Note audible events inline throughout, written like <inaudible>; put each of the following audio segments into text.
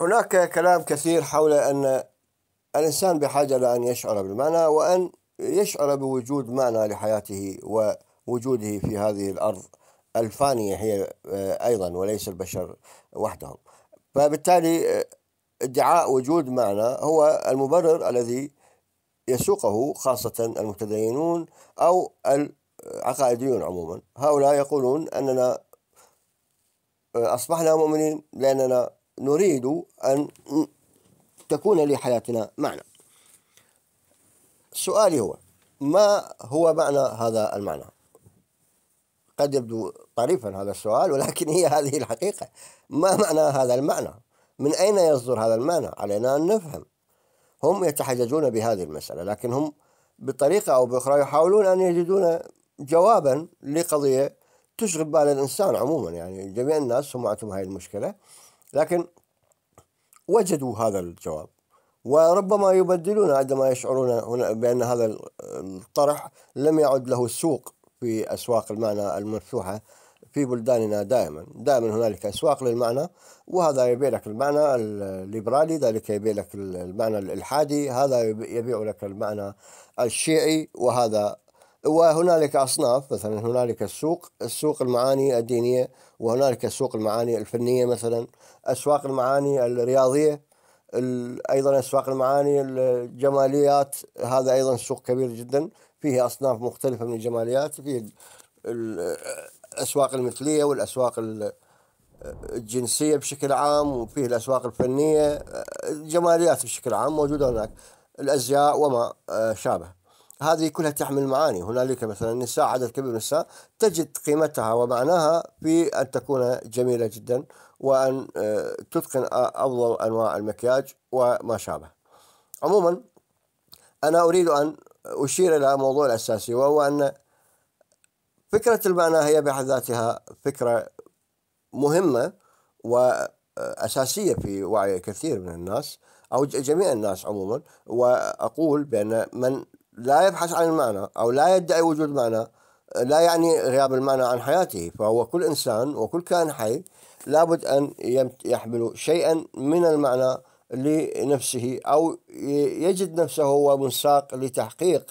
هناك كلام كثير حول أن الإنسان بحاجة لأن يشعر بالمعنى وأن يشعر بوجود معنى لحياته ووجوده في هذه الأرض الفانية هي آه، أيضا وليس البشر وحدهم فبالتالي آه، ادعاء وجود معنى هو المبرر الذي يسوقه خاصة المتدينون أو العقائديون عموما هؤلاء يقولون أننا آه، أصبحنا مؤمنين لأننا نريد أن تكون لحياتنا معنى سؤالي هو ما هو معنى هذا المعنى قد يبدو طريفا هذا السؤال ولكن هي هذه الحقيقة ما معنى هذا المعنى من أين يصدر هذا المعنى علينا أن نفهم هم يتحججون بهذه المسألة لكن هم بطريقة أو بأخرى يحاولون أن يجدون جوابا لقضية تشغل بال الإنسان عموما يعني جميع الناس هم عندهم هذه المشكلة لكن وجدوا هذا الجواب وربما يبدلون عندما يشعرون بأن هذا الطرح لم يعد له سوق في أسواق المعنى المفتوحة في بلداننا دائما دائما هنالك أسواق للمعنى وهذا يبيع لك المعنى الليبرالي ذلك يبيع لك المعنى الإلحادي هذا يبيع لك المعنى الشيعي وهذا وهنالك اصناف مثلا هنالك السوق السوق المعاني الدينيه وهنالك السوق المعاني الفنيه مثلا اسواق المعاني الرياضيه ايضا اسواق المعاني الجماليات هذا ايضا سوق كبير جدا فيه اصناف مختلفه من الجماليات فيه الاسواق المثليه والاسواق الجنسيه بشكل عام وفيه الاسواق الفنيه الجماليات بشكل عام موجوده هناك الازياء وما آه، شابه هذه كلها تحمل معاني هنالك مثلا النساء عدد كبير من النساء تجد قيمتها ومعناها في أن تكون جميلة جدا وأن آه، تتقن أفضل أنواع المكياج وما شابه عموما أنا أريد أن أشير إلى موضوع الأساسي وهو أن فكرة المعنى هي بحد ذاتها فكرة مهمة وأساسية آه، في وعي كثير من الناس أو جميع الناس عموما وأقول بأن من لا يبحث عن المعنى أو لا يدعي وجود معنى لا يعني غياب المعنى عن حياته فهو كل إنسان وكل كائن حي لابد أن يحمل شيئا من المعنى لنفسه أو يجد نفسه هو منساق لتحقيق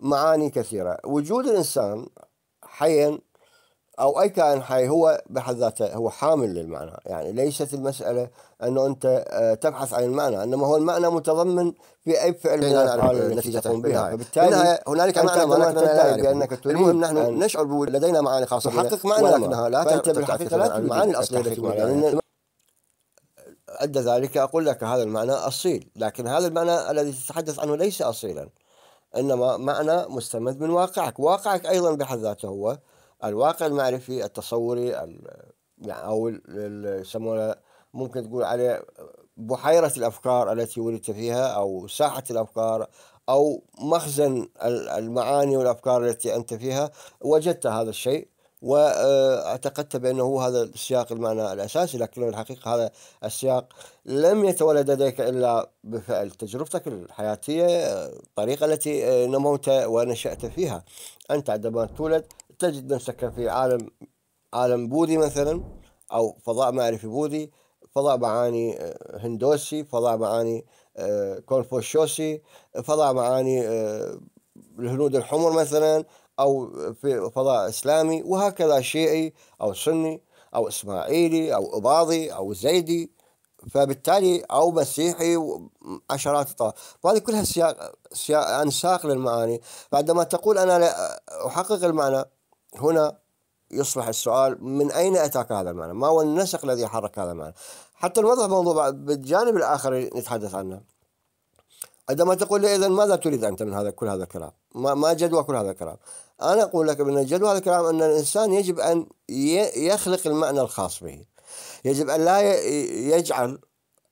معاني كثيرة وجود الإنسان حيا أو أي كائن حي هو بحد ذاته هو حامل للمعنى يعني ليست المسألة أنه أنت آه، تبحث عن المعنى إنما هو المعنى متضمن في أي فعل من الأفعال التي تقوم بها فبالتالي هنالك معنى ما تدعي بأنك تريد المهم نحن نشعر بوجود لدينا معاني خاصة تحقق معنى ولكنها لا فأنت بالحقيقة لا المعاني الأصلية التي أدى ذلك أقول لك هذا المعنى أصيل لكن هذا المعنى الذي تتحدث عنه ليس أصيلا إنما معنى مستمد من واقعك واقعك أيضا بحد ذاته هو الواقع المعرفي التصوري يعني او يسمونه ممكن تقول عليه بحيره الافكار التي ولدت فيها او ساحه الافكار او مخزن المعاني والافكار التي انت فيها وجدت هذا الشيء واعتقدت بأنه هو هذا السياق المعنى الأساسي لكن الحقيقة هذا السياق لم يتولد لديك إلا بفعل تجربتك الحياتية الطريقة التي نموت ونشأت فيها أنت عندما تولد تجد نفسك في عالم عالم بوذي مثلا أو فضاء معرفي بوذي فضاء معاني آه، هندوسي فضاء معاني آه، كونفوشيوسي فضاء معاني آه، الهنود الحمر مثلا أو في فضاء إسلامي وهكذا شيعي أو سني أو إسماعيلي أو أباضي أو زيدي فبالتالي أو مسيحي عشرات الطوائف وهذه كلها سياق, سياق أنساق يعني للمعاني فعندما تقول أنا لا أحقق المعنى هنا يصبح السؤال من أين أتاك هذا المعنى ما هو النسق الذي حرك هذا المعنى حتى نوضح موضوع بالجانب الآخر نتحدث عنه عندما تقول لي إذا ماذا تريد أنت من هذا كل هذا الكلام ما, ما جدوى كل هذا الكلام أنا أقول لك أن الجدوى الكرام أن الإنسان يجب أن يخلق المعنى الخاص به يجب أن لا يجعل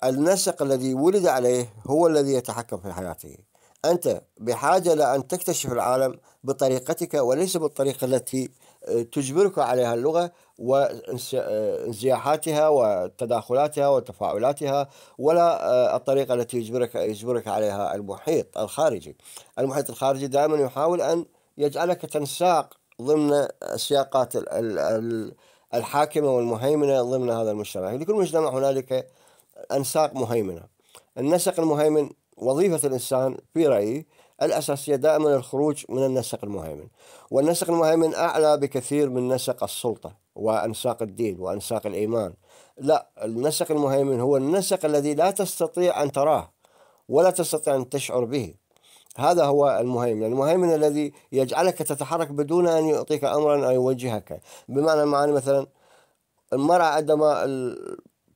النسق الذي ولد عليه هو الذي يتحكم في حياته أنت بحاجة لأن تكتشف العالم بطريقتك وليس بالطريقة التي آه، تجبرك عليها اللغة وانزياحاتها آه، وتداخلاتها وتفاعلاتها ولا آه، الطريقة التي يجبرك يجبرك عليها المحيط الخارجي. المحيط الخارجي دائما يحاول أن يجعلك تنساق ضمن السياقات الحاكمة والمهيمنة ضمن هذا المجتمع لكل مجتمع هنالك أنساق مهيمنة النسق المهيمن وظيفة الإنسان في رأيي الأساسية دائما الخروج من النسق المهيمن والنسق المهيمن أعلى بكثير من نسق السلطة وأنساق الدين وأنساق الإيمان لا النسق المهيمن هو النسق الذي لا تستطيع أن تراه ولا تستطيع أن تشعر به هذا هو المهيمن المهيمن الذي يجعلك تتحرك بدون أن يعطيك أمرا أو يوجهك بمعنى المعاني مثلا المرأة عندما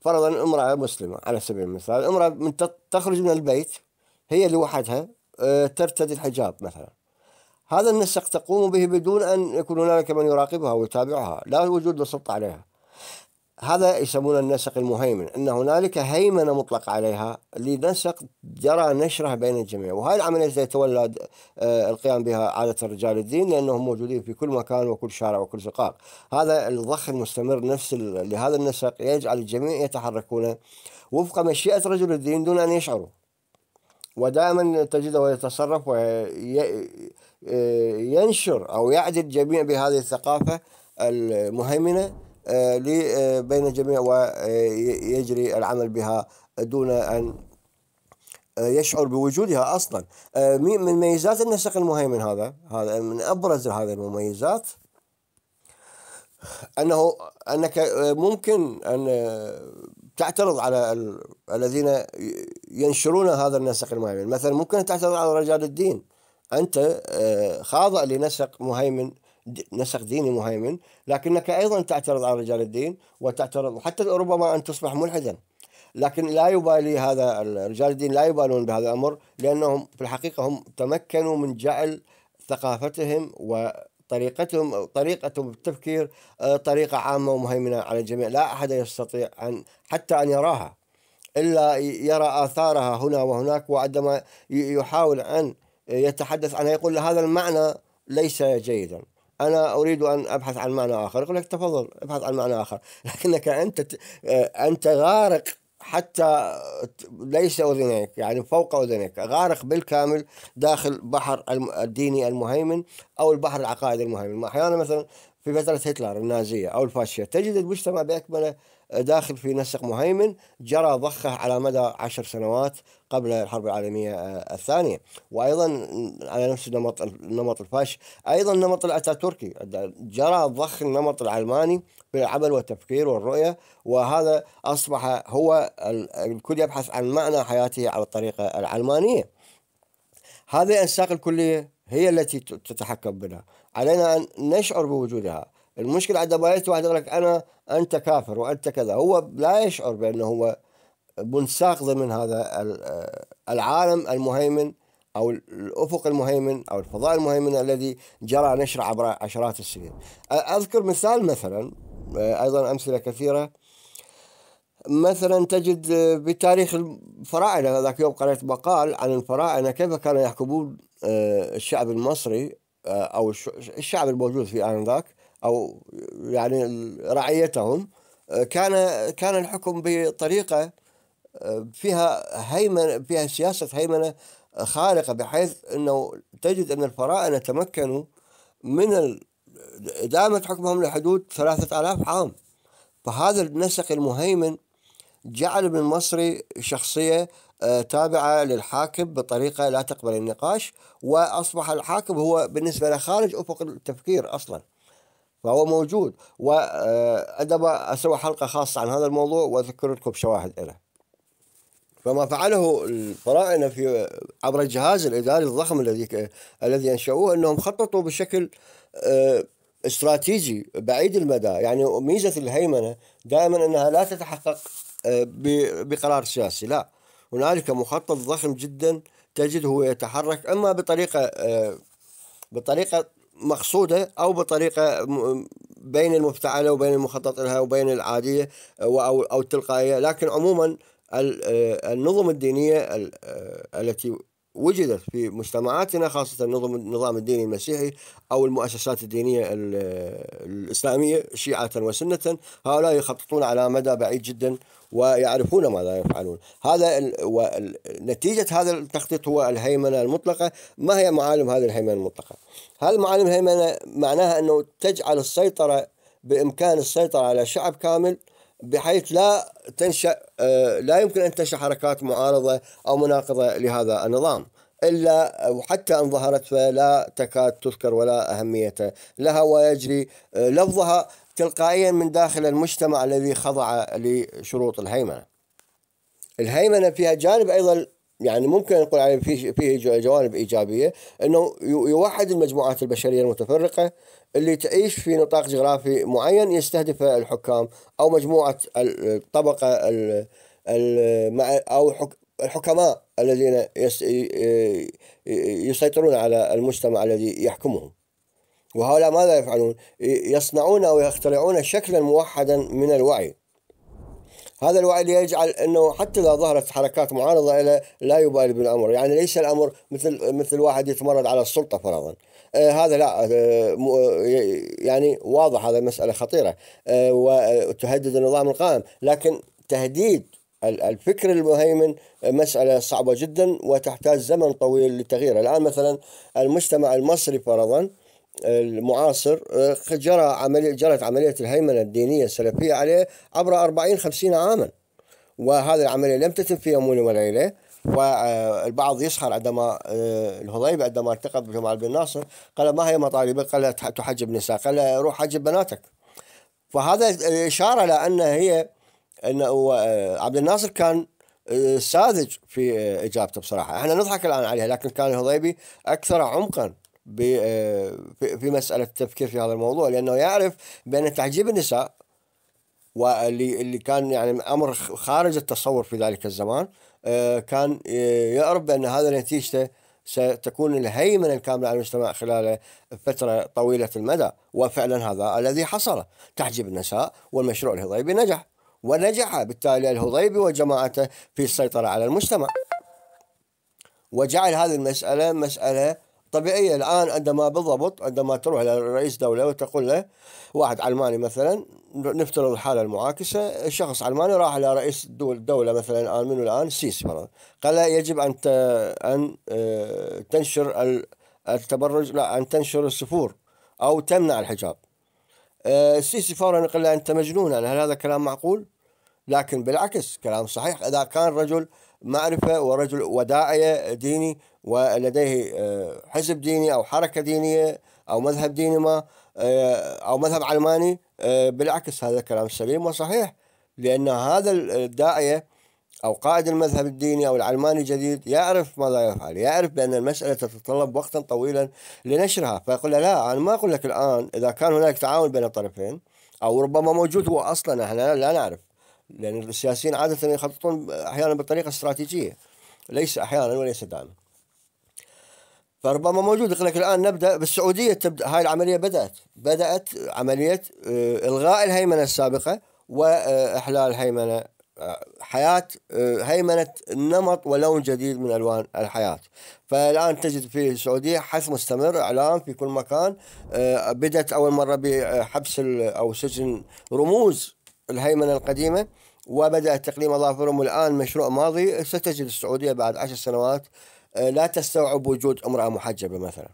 فرضا امرأة مسلمة على سبيل المثال امرأة من تخرج من البيت هي لوحدها آه، ترتدي الحجاب مثلا هذا النسق تقوم به بدون أن يكون هنالك من يراقبها ويتابعها لا وجود للسلطة عليها هذا يسمونه النسق المهيمن أن هنالك هيمنة مطلق عليها لنسق جرى نشره بين الجميع وهذه العملية التي يتولى آه، القيام بها عادة رجال الدين لأنهم موجودين في كل مكان وكل شارع وكل زقاق هذا الضخ المستمر نفس لهذا النسق يجعل الجميع يتحركون وفق مشيئة رجل الدين دون أن يشعروا ودائما تجده يتصرف وينشر آه، أو يعدل الجميع بهذه الثقافة المهيمنة آه، آه، بين الجميع ويجري العمل بها دون أن آه، يشعر بوجودها اصلا من ميزات النسق المهيمن هذا هذا من ابرز هذه المميزات انه انك ممكن ان تعترض على الذين ينشرون هذا النسق المهيمن مثلا ممكن تعترض على رجال الدين انت خاضع لنسق مهيمن نسق ديني مهيمن لكنك أيضا تعترض على رجال الدين وتعترض وحتى ربما أن تصبح ملحدا لكن لا يبالي هذا رجال الدين لا يبالون بهذا الأمر لأنهم في الحقيقة هم تمكنوا من جعل ثقافتهم و طريقتهم التفكير آه، طريقة عامة ومهيمنة على الجميع لا أحد يستطيع أن حتى أن يراها إلا يرى آثارها هنا وهناك وعندما يحاول أن يتحدث عنها يقول هذا المعنى ليس جيدا انا اريد ان ابحث عن معنى اخر يقول لك تفضل ابحث عن معنى اخر <laughs> لكنك انت آه، انت غارق حتى ليس اذنيك يعني فوق اذنيك غارق بالكامل داخل بحر الديني المهيمن او البحر العقائدي المهيمن احيانا مثلا في فتره هتلر النازيه او الفاشيه تجد المجتمع باكمله داخل في نسق مهيمن جرى ضخه على مدى عشر سنوات قبل الحرب العالمية آه، الثانية وأيضا على نفس نمط النمط الفاش أيضا نمط الأتاتوركي جرى ضخ النمط العلماني في العمل والتفكير والرؤية وهذا أصبح هو الكل يبحث عن معنى حياته على الطريقة العلمانية هذه الأنساق الكلية هي التي تتحكم بنا علينا أن نشعر بوجودها المشكلة عند ابايته واحد يقول لك أنا أنت كافر وأنت كذا هو لا يشعر بأنه هو منساق ضمن هذا آه، العالم المهيمن أو الأفق المهيمن أو الفضاء المهيمن الذي جرى نشر عبر عشرات السنين أذكر مثال مثلا آه، أيضا أمثلة كثيرة مثلا تجد آه، بتاريخ الفراعنة ذاك يوم قرأت مقال عن الفراعنة كيف كانوا يحكمون الشعب المصري أو الشعب الموجود في آنذاك أو يعني رعيتهم كان كان الحكم بطريقة فيها هيمنة فيها سياسة هيمنة خارقة بحيث أنه تجد أن الفراعنة تمكنوا من إدامة حكمهم لحدود ثلاثة آلاف عام فهذا النسق المهيمن جعل ابن المصري شخصية تابعة للحاكم بطريقة لا تقبل النقاش وأصبح الحاكم هو بالنسبة له خارج أفق التفكير أصلاً فهو موجود وعندما آه، أسوي حلقة خاصة عن هذا الموضوع واذكر لكم بشواهد له فما فعله الفراعنة في عبر الجهاز الإداري الضخم الذي الذي أنشأوه أنهم خططوا بشكل آه، استراتيجي بعيد المدى يعني ميزة الهيمنة دائما أنها لا تتحقق آه، بقرار سياسي لا هنالك مخطط ضخم جدا تجده يتحرك اما بطريقه بطريقه مقصودة أو بطريقة بين المفتعلة وبين المخطط لها وبين العادية آه، أو أو التلقائية لكن عموما آه، النظم الدينية آه، التي وجدت في مجتمعاتنا خاصة نظم النظام الديني المسيحي أو المؤسسات الدينية الإسلامية شيعة وسنة هؤلاء يخططون على مدى بعيد جدا ويعرفون ماذا يفعلون هذا نتيجة هذا التخطيط هو الهيمنة المطلقة ما هي معالم هذه الهيمنة المطلقة هذه معالم الهيمنة معناها أنه تجعل السيطرة بإمكان السيطرة على شعب كامل بحيث لا تنشا آه، لا يمكن ان تنشا حركات معارضه او مناقضه لهذا النظام الا وحتى ان ظهرت فلا تكاد تذكر ولا اهميه لها ويجري آه، لفظها تلقائيا من داخل المجتمع الذي خضع لشروط الهيمنه. الهيمنه فيها جانب ايضا يعني ممكن نقول عليه فيه فيه جوانب ايجابيه انه يوحد المجموعات البشريه المتفرقه اللي تعيش في نطاق جغرافي معين يستهدف الحكام او مجموعه الطبقه او الحكماء الذين يسيطرون على المجتمع الذي يحكمهم وهؤلاء ماذا يفعلون؟ يصنعون او يخترعون شكلا موحدا من الوعي هذا الوعي يجعل انه حتى اذا ظهرت حركات معارضه له لا يبالي بالامر، يعني ليس الامر مثل مثل واحد يتمرد على السلطه فرضا. آه هذا لا آه, آه، يعني واضح هذا مساله خطيره آه وتهدد آه، النظام القائم، لكن تهديد الفكر المهيمن مسألة صعبة جدا وتحتاج زمن طويل لتغييره، الآن مثلا المجتمع المصري فرضا المعاصر آه، جرى عملية جرت عملية الهيمنة الدينية السلفية عليه عبر 40 50 عاما وهذه العملية لم تتم في يوم وليلة والبعض يسخر عندما آه، الهضيبي عندما التقى بجمال بن ناصر قال ما هي مطالبك؟ قال تحجب نساء قال له روح حجب بناتك فهذا الإشارة لأن هي أن آه، عبد الناصر كان ساذج في إجابته بصراحة احنا نضحك الآن عليها لكن كان الهضيبي أكثر عمقا آه، في مسألة التفكير في هذا الموضوع لأنه يعرف بأن تعجيب النساء واللي اللي كان يعني أمر خارج التصور في ذلك الزمان آه، كان آه، يعرف بأن هذا نتيجته ستكون الهيمنة الكاملة على المجتمع خلال فترة طويلة المدى وفعلا هذا الذي حصل تعجب النساء والمشروع الهضيبي نجح ونجح بالتالي الهضيبي وجماعته في السيطرة على المجتمع وجعل هذه المسألة مسألة طبيعية الآن عندما بالضبط عندما تروح لرئيس دولة وتقول له واحد علماني مثلا نفترض الحالة المعاكسة شخص علماني راح إلى رئيس الدولة مثلا الآن منو الآن السيسي مثلا قال له يجب أن أن آه، تنشر التبرج لا أن تنشر السفور أو تمنع الحجاب السيسي آه، فورا قال له أنت مجنون هل هذا كلام معقول؟ لكن بالعكس كلام صحيح إذا كان رجل معرفة ورجل وداعية ديني ولديه آه، حزب ديني أو حركة دينية أو مذهب ديني ما آه، أو مذهب علماني آه، بالعكس هذا كلام سليم وصحيح لأن هذا الداعية أو قائد المذهب الديني أو العلماني الجديد يعرف ماذا يفعل يعرف بأن المسألة تتطلب وقتا طويلا لنشرها فيقول لا أنا ما أقول لك الآن إذا كان هناك تعاون بين الطرفين أو ربما موجود هو أصلا احنا لا نعرف لأن السياسيين عادة يخططون أحيانا بطريقة استراتيجية ليس أحيانا وليس دائما فربما موجود يقول لك الآن نبدأ بالسعودية تبدأ هاي العملية بدأت بدأت عملية آه، إلغاء الهيمنة السابقة وإحلال هيمنة آه، حياة آه، هيمنة نمط ولون جديد من ألوان الحياة فالآن تجد في السعودية حث مستمر إعلام في كل مكان بدأت أول مرة بحبس أو سجن رموز الهيمنة القديمة وبدأت تقليم أظافرهم الآن مشروع ماضي ستجد السعودية بعد عشر سنوات آه، لا تستوعب وجود امرأة محجبة مثلا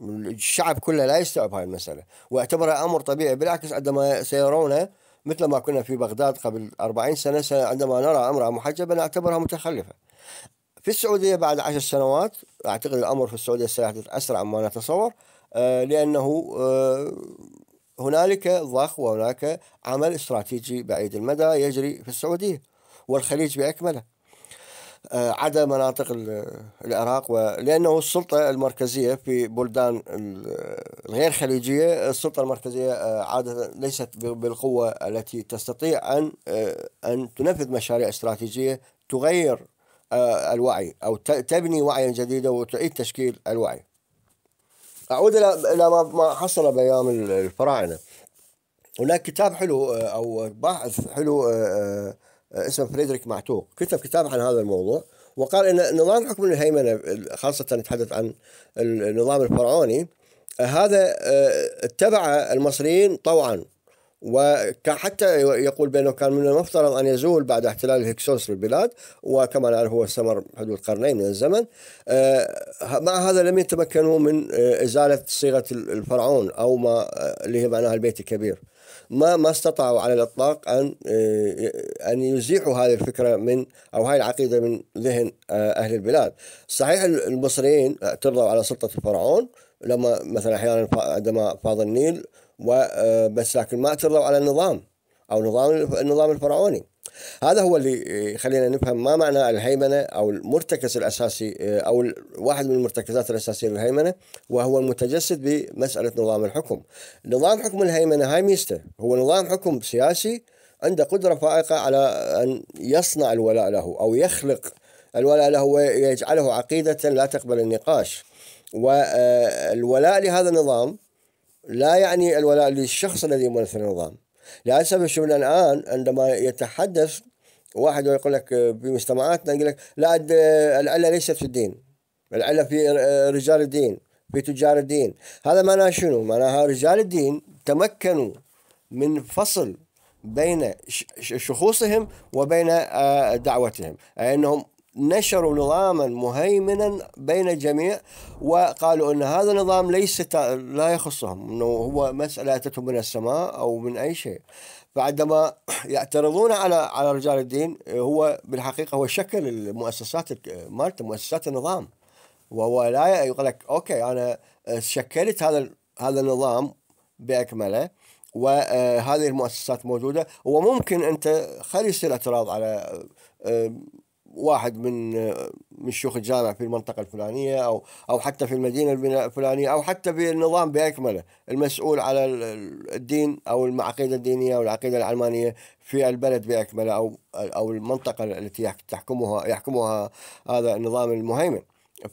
الشعب كله لا يستوعب هاي المسألة واعتبرها أمر طبيعي بالعكس عندما سيرونه مثل ما كنا في بغداد قبل 40 سنة عندما نرى امرأة محجبة نعتبرها متخلفة في السعودية بعد عشر سنوات أعتقد الأمر في السعودية سيحدث أسرع مما نتصور آه، لأنه آه، هنالك ضخ وهناك عمل استراتيجي بعيد المدى يجري في السعودية والخليج بأكمله آه، عدا مناطق العراق لأنه السلطة المركزية في بلدان الغير خليجية السلطة المركزية آه، عادة ليست بالقوة التي تستطيع أن آه، أن تنفذ مشاريع استراتيجية تغير الوعي أو تبني وعيا جديدا وتعيد تشكيل الوعي اعود الى ما حصل بايام الفراعنه هناك كتاب حلو آه، او باحث حلو آه، آه، اسمه فريدريك معتوق كتب كتاب عن هذا الموضوع وقال ان نظام حكم الهيمنه خاصه نتحدث عن النظام الفرعوني هذا اتبع المصريين طوعا وحتى حتى يقول بأنه كان من المفترض أن يزول بعد احتلال الهكسوس للبلاد وكما نعرف هو استمر حدود قرنين من الزمن آه، مع هذا لم يتمكنوا من آه، إزالة صيغة الفرعون أو ما آه، اللي هي معناها البيت الكبير ما ما استطاعوا على الاطلاق ان ان يزيحوا هذه الفكره من او هاي العقيده من ذهن اهل البلاد، صحيح المصريين اعترضوا على سلطه الفرعون لما مثلا احيانا عندما فاض النيل وبس آه، لكن ما اعترضوا على النظام او نظام النظام الفرعوني هذا هو اللي يخلينا آه، نفهم ما معنى الهيمنه او المرتكز الاساسي آه، او واحد من المرتكزات الاساسيه للهيمنه وهو المتجسد بمساله نظام الحكم. نظام حكم الهيمنه هاي ميزته هو نظام حكم سياسي عنده قدره فائقه على ان يصنع الولاء له او يخلق الولاء له ويجعله عقيده لا تقبل النقاش. والولاء لهذا النظام لا يعني الولاء للشخص الذي يمارس النظام للاسف الشغل الان عندما يتحدث واحد يقول لك في مجتمعاتنا يقول لك لا العله ليست في الدين العله في رجال الدين في تجار الدين هذا معناه شنو؟ معناها رجال الدين تمكنوا من فصل بين شخوصهم وبين دعوتهم أي أنهم نشروا نظاما مهيمنا بين الجميع وقالوا ان هذا النظام ليس لا يخصهم انه هو مساله اتتهم من السماء او من اي شيء فعندما <clears throat> يعترضون على على رجال الدين هو بالحقيقه هو شكل المؤسسات مالته مؤسسات النظام وهو لا يقول لك اوكي انا شكلت هذا هذا النظام باكمله وهذه آه، المؤسسات موجوده وممكن انت خلي يصير اعتراض على آه، واحد من من شيوخ الجامع في المنطقة الفلانية أو أو حتى في المدينة الفلانية أو حتى في النظام بأكمله المسؤول على الدين أو العقيدة الدينية أو العقيدة العلمانية في البلد بأكمله أو أو المنطقة التي تحكمها يحكمها هذا النظام المهيمن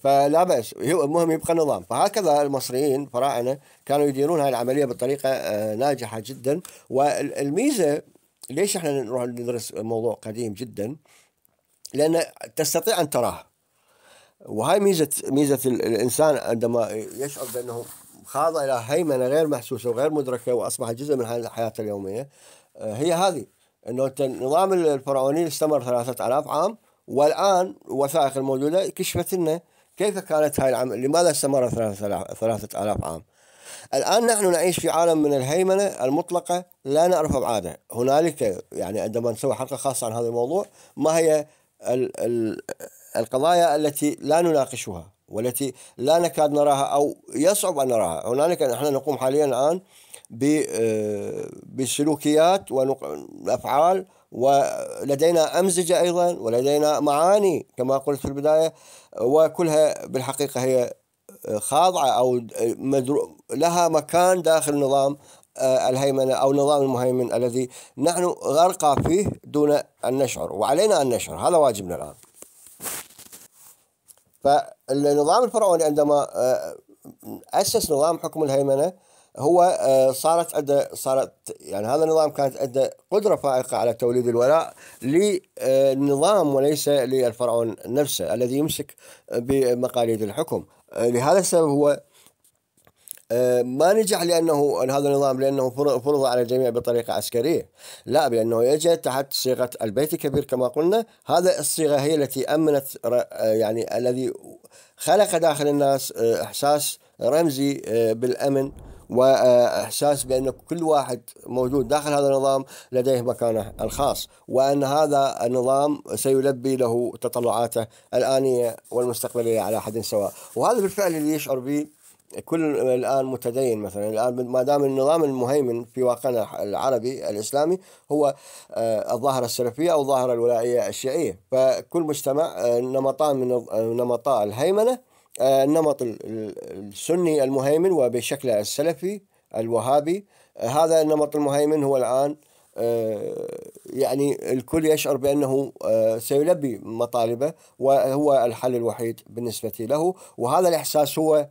فلا بأس المهم يبقى نظام فهكذا المصريين فراعنة كانوا يديرون هذه العملية بطريقة آه، ناجحة جدا والميزة ليش احنا نروح ندرس موضوع قديم جدا لأن تستطيع أن تراه وهاي ميزة ميزة الإنسان عندما يشعر بأنه خاضع إلى هيمنة غير محسوسة وغير مدركة وأصبح جزء من حياته اليومية آه، هي هذه أنه النظام الفرعوني استمر ثلاثة آلاف عام والآن الوثائق الموجودة كشفت لنا كيف كانت هاي العمل لماذا استمر ثلاثة آلاف عام الآن نحن نعيش في عالم من الهيمنة المطلقة لا نعرف أبعاده هنالك يعني عندما نسوي حلقة خاصة عن هذا الموضوع ما هي ال ال القضايا التي لا نناقشها والتي لا نكاد نراها او يصعب ان نراها، هنالك نحن نقوم حاليا الان آه، بسلوكيات وافعال ولدينا امزجه ايضا ولدينا معاني كما قلت في البدايه وكلها بالحقيقه هي آه، خاضعه او آه، لها مكان داخل نظام آه، الهيمنة أو نظام المهيمن الذي نحن غرقى فيه دون أن نشعر وعلينا أن نشعر هذا واجبنا الآن فالنظام الفرعوني عندما آه، أسس نظام حكم الهيمنة هو آه، صارت عنده صارت يعني هذا النظام كانت عنده قدره فائقه على توليد الولاء للنظام وليس للفرعون نفسه الذي يمسك بمقاليد الحكم لهذا السبب هو آه، ما نجح لانه هذا النظام لانه فرض على الجميع بطريقه عسكريه، لا بانه اجى تحت صيغه البيت الكبير كما قلنا، هذا الصيغه هي التي امنت آه، يعني الذي خلق داخل الناس آه، احساس رمزي بالامن واحساس بان كل واحد موجود داخل هذا النظام لديه مكانه الخاص وان هذا النظام سيلبي له تطلعاته الانيه والمستقبليه على حد سواء وهذا بالفعل اللي يشعر به كل الان متدين مثلا الان ما دام النظام المهيمن في واقعنا العربي الاسلامي هو آه، الظاهره السلفيه او الظاهره الولائيه الشيعيه فكل مجتمع آه، نمطان من آه، نمطاء الهيمنه النمط السني المهيمن وبشكله السلفي الوهابي هذا النمط المهيمن هو الان يعني الكل يشعر بانه سيلبي مطالبه وهو الحل الوحيد بالنسبه له وهذا الاحساس هو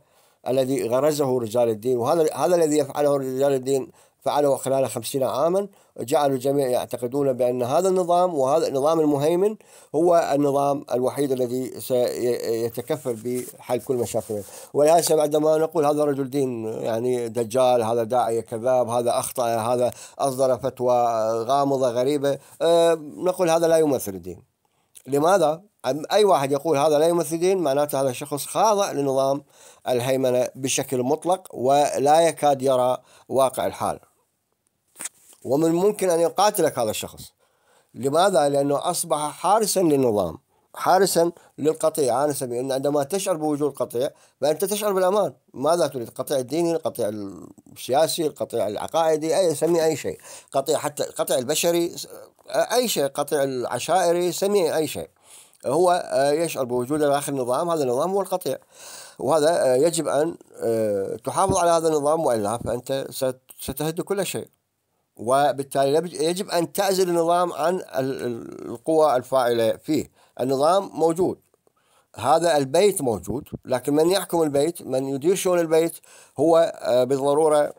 الذي غرزه رجال الدين وهذا هذا الذي يفعله رجال الدين فعله خلال خمسين عاما جعلوا الجميع يعتقدون بأن هذا النظام وهذا النظام المهيمن هو النظام الوحيد الذي سيتكفل بحل كل مشاكله وللأسف عندما نقول هذا رجل دين يعني دجال هذا داعية كذاب هذا أخطأ هذا أصدر فتوى غامضة غريبة أه، نقول هذا لا يمثل الدين لماذا؟ أي واحد يقول هذا لا يمثل دين معناته هذا الشخص خاضع لنظام الهيمنة بشكل مطلق ولا يكاد يرى واقع الحال ومن ممكن أن يقاتلك هذا الشخص لماذا؟ لأنه أصبح حارسا للنظام حارسا للقطيع أنا سبيل أن عندما تشعر بوجود قطيع فأنت تشعر بالأمان ماذا تريد القطيع الديني القطيع السياسي القطيع العقائدي أي سمي أي شيء قطيع حتى القطيع البشري أي شيء قطيع العشائري سمي أي شيء هو آه، يشعر بوجوده داخل النظام هذا النظام هو القطيع وهذا آه، يجب أن آه، تحافظ على هذا النظام وإلا فأنت ستهد كل شيء وبالتالي يجب أن تعزل النظام عن القوى الفاعلة فيه النظام موجود هذا البيت موجود لكن من يحكم البيت من يدير شؤون البيت هو بالضرورة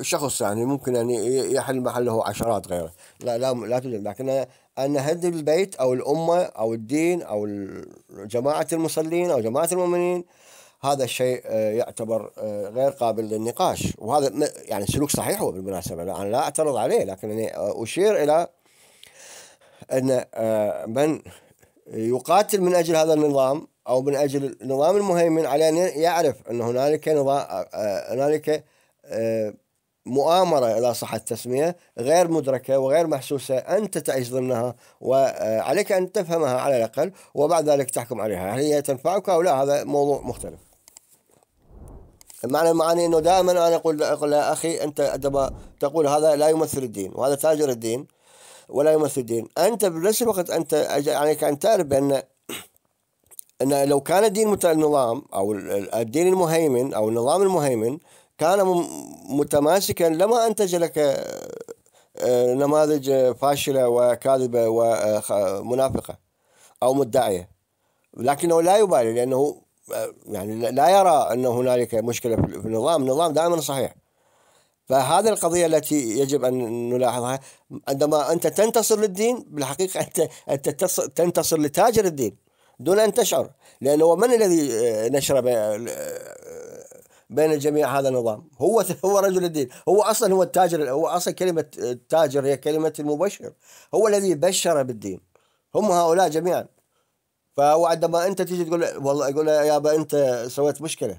شخص يعني ممكن أن يعني يحل محله عشرات غيره لا لا لا توجد لكن أن هذا البيت أو الأمة أو الدين أو جماعة المصلين أو جماعة المؤمنين هذا الشيء آه، يعتبر آه، غير قابل للنقاش وهذا يعني سلوك صحيح هو بالمناسبة أنا لا أعترض عليه لكنني آه، أشير إلى أن من يقاتل من أجل هذا النظام أو من أجل النظام المهيمن عليه أن يعرف أن هنالك نظام هنالك مؤامرة اذا صح التسمية غير مدركة وغير محسوسة أنت تعيش ضمنها وعليك أن تفهمها على الأقل وبعد ذلك تحكم عليها هل هي تنفعك أو لا هذا موضوع مختلف معنى المعاني أنه دائما أنا أقول أقول يا أخي أنت عندما تقول هذا لا يمثل الدين وهذا تاجر الدين ولا يمثل الدين أنت بنفس الوقت أنت عليك أن تعرف بأن أن لو كان الدين مثل النظام أو الدين المهيمن أو النظام المهيمن كان متماسكا لما أنتج لك آه، آه، نماذج آه، فاشلة وكاذبة ومنافقة أو مدعية لكنه لا يبالي لأنه يعني لا يرى أن هنالك مشكلة في النظام النظام دائما صحيح فهذه القضية التي يجب أن نلاحظها عندما أنت تنتصر للدين بالحقيقة أنت, أنت تنتصر لتاجر الدين دون أن تشعر لأنه من الذي نشر بين الجميع هذا النظام هو هو رجل الدين هو اصلا هو التاجر هو اصلا كلمه التاجر هي كلمه المبشر هو الذي بشر بالدين هم هؤلاء جميعا فهو عندما انت تيجي تقول والله يقول يابا انت سويت مشكله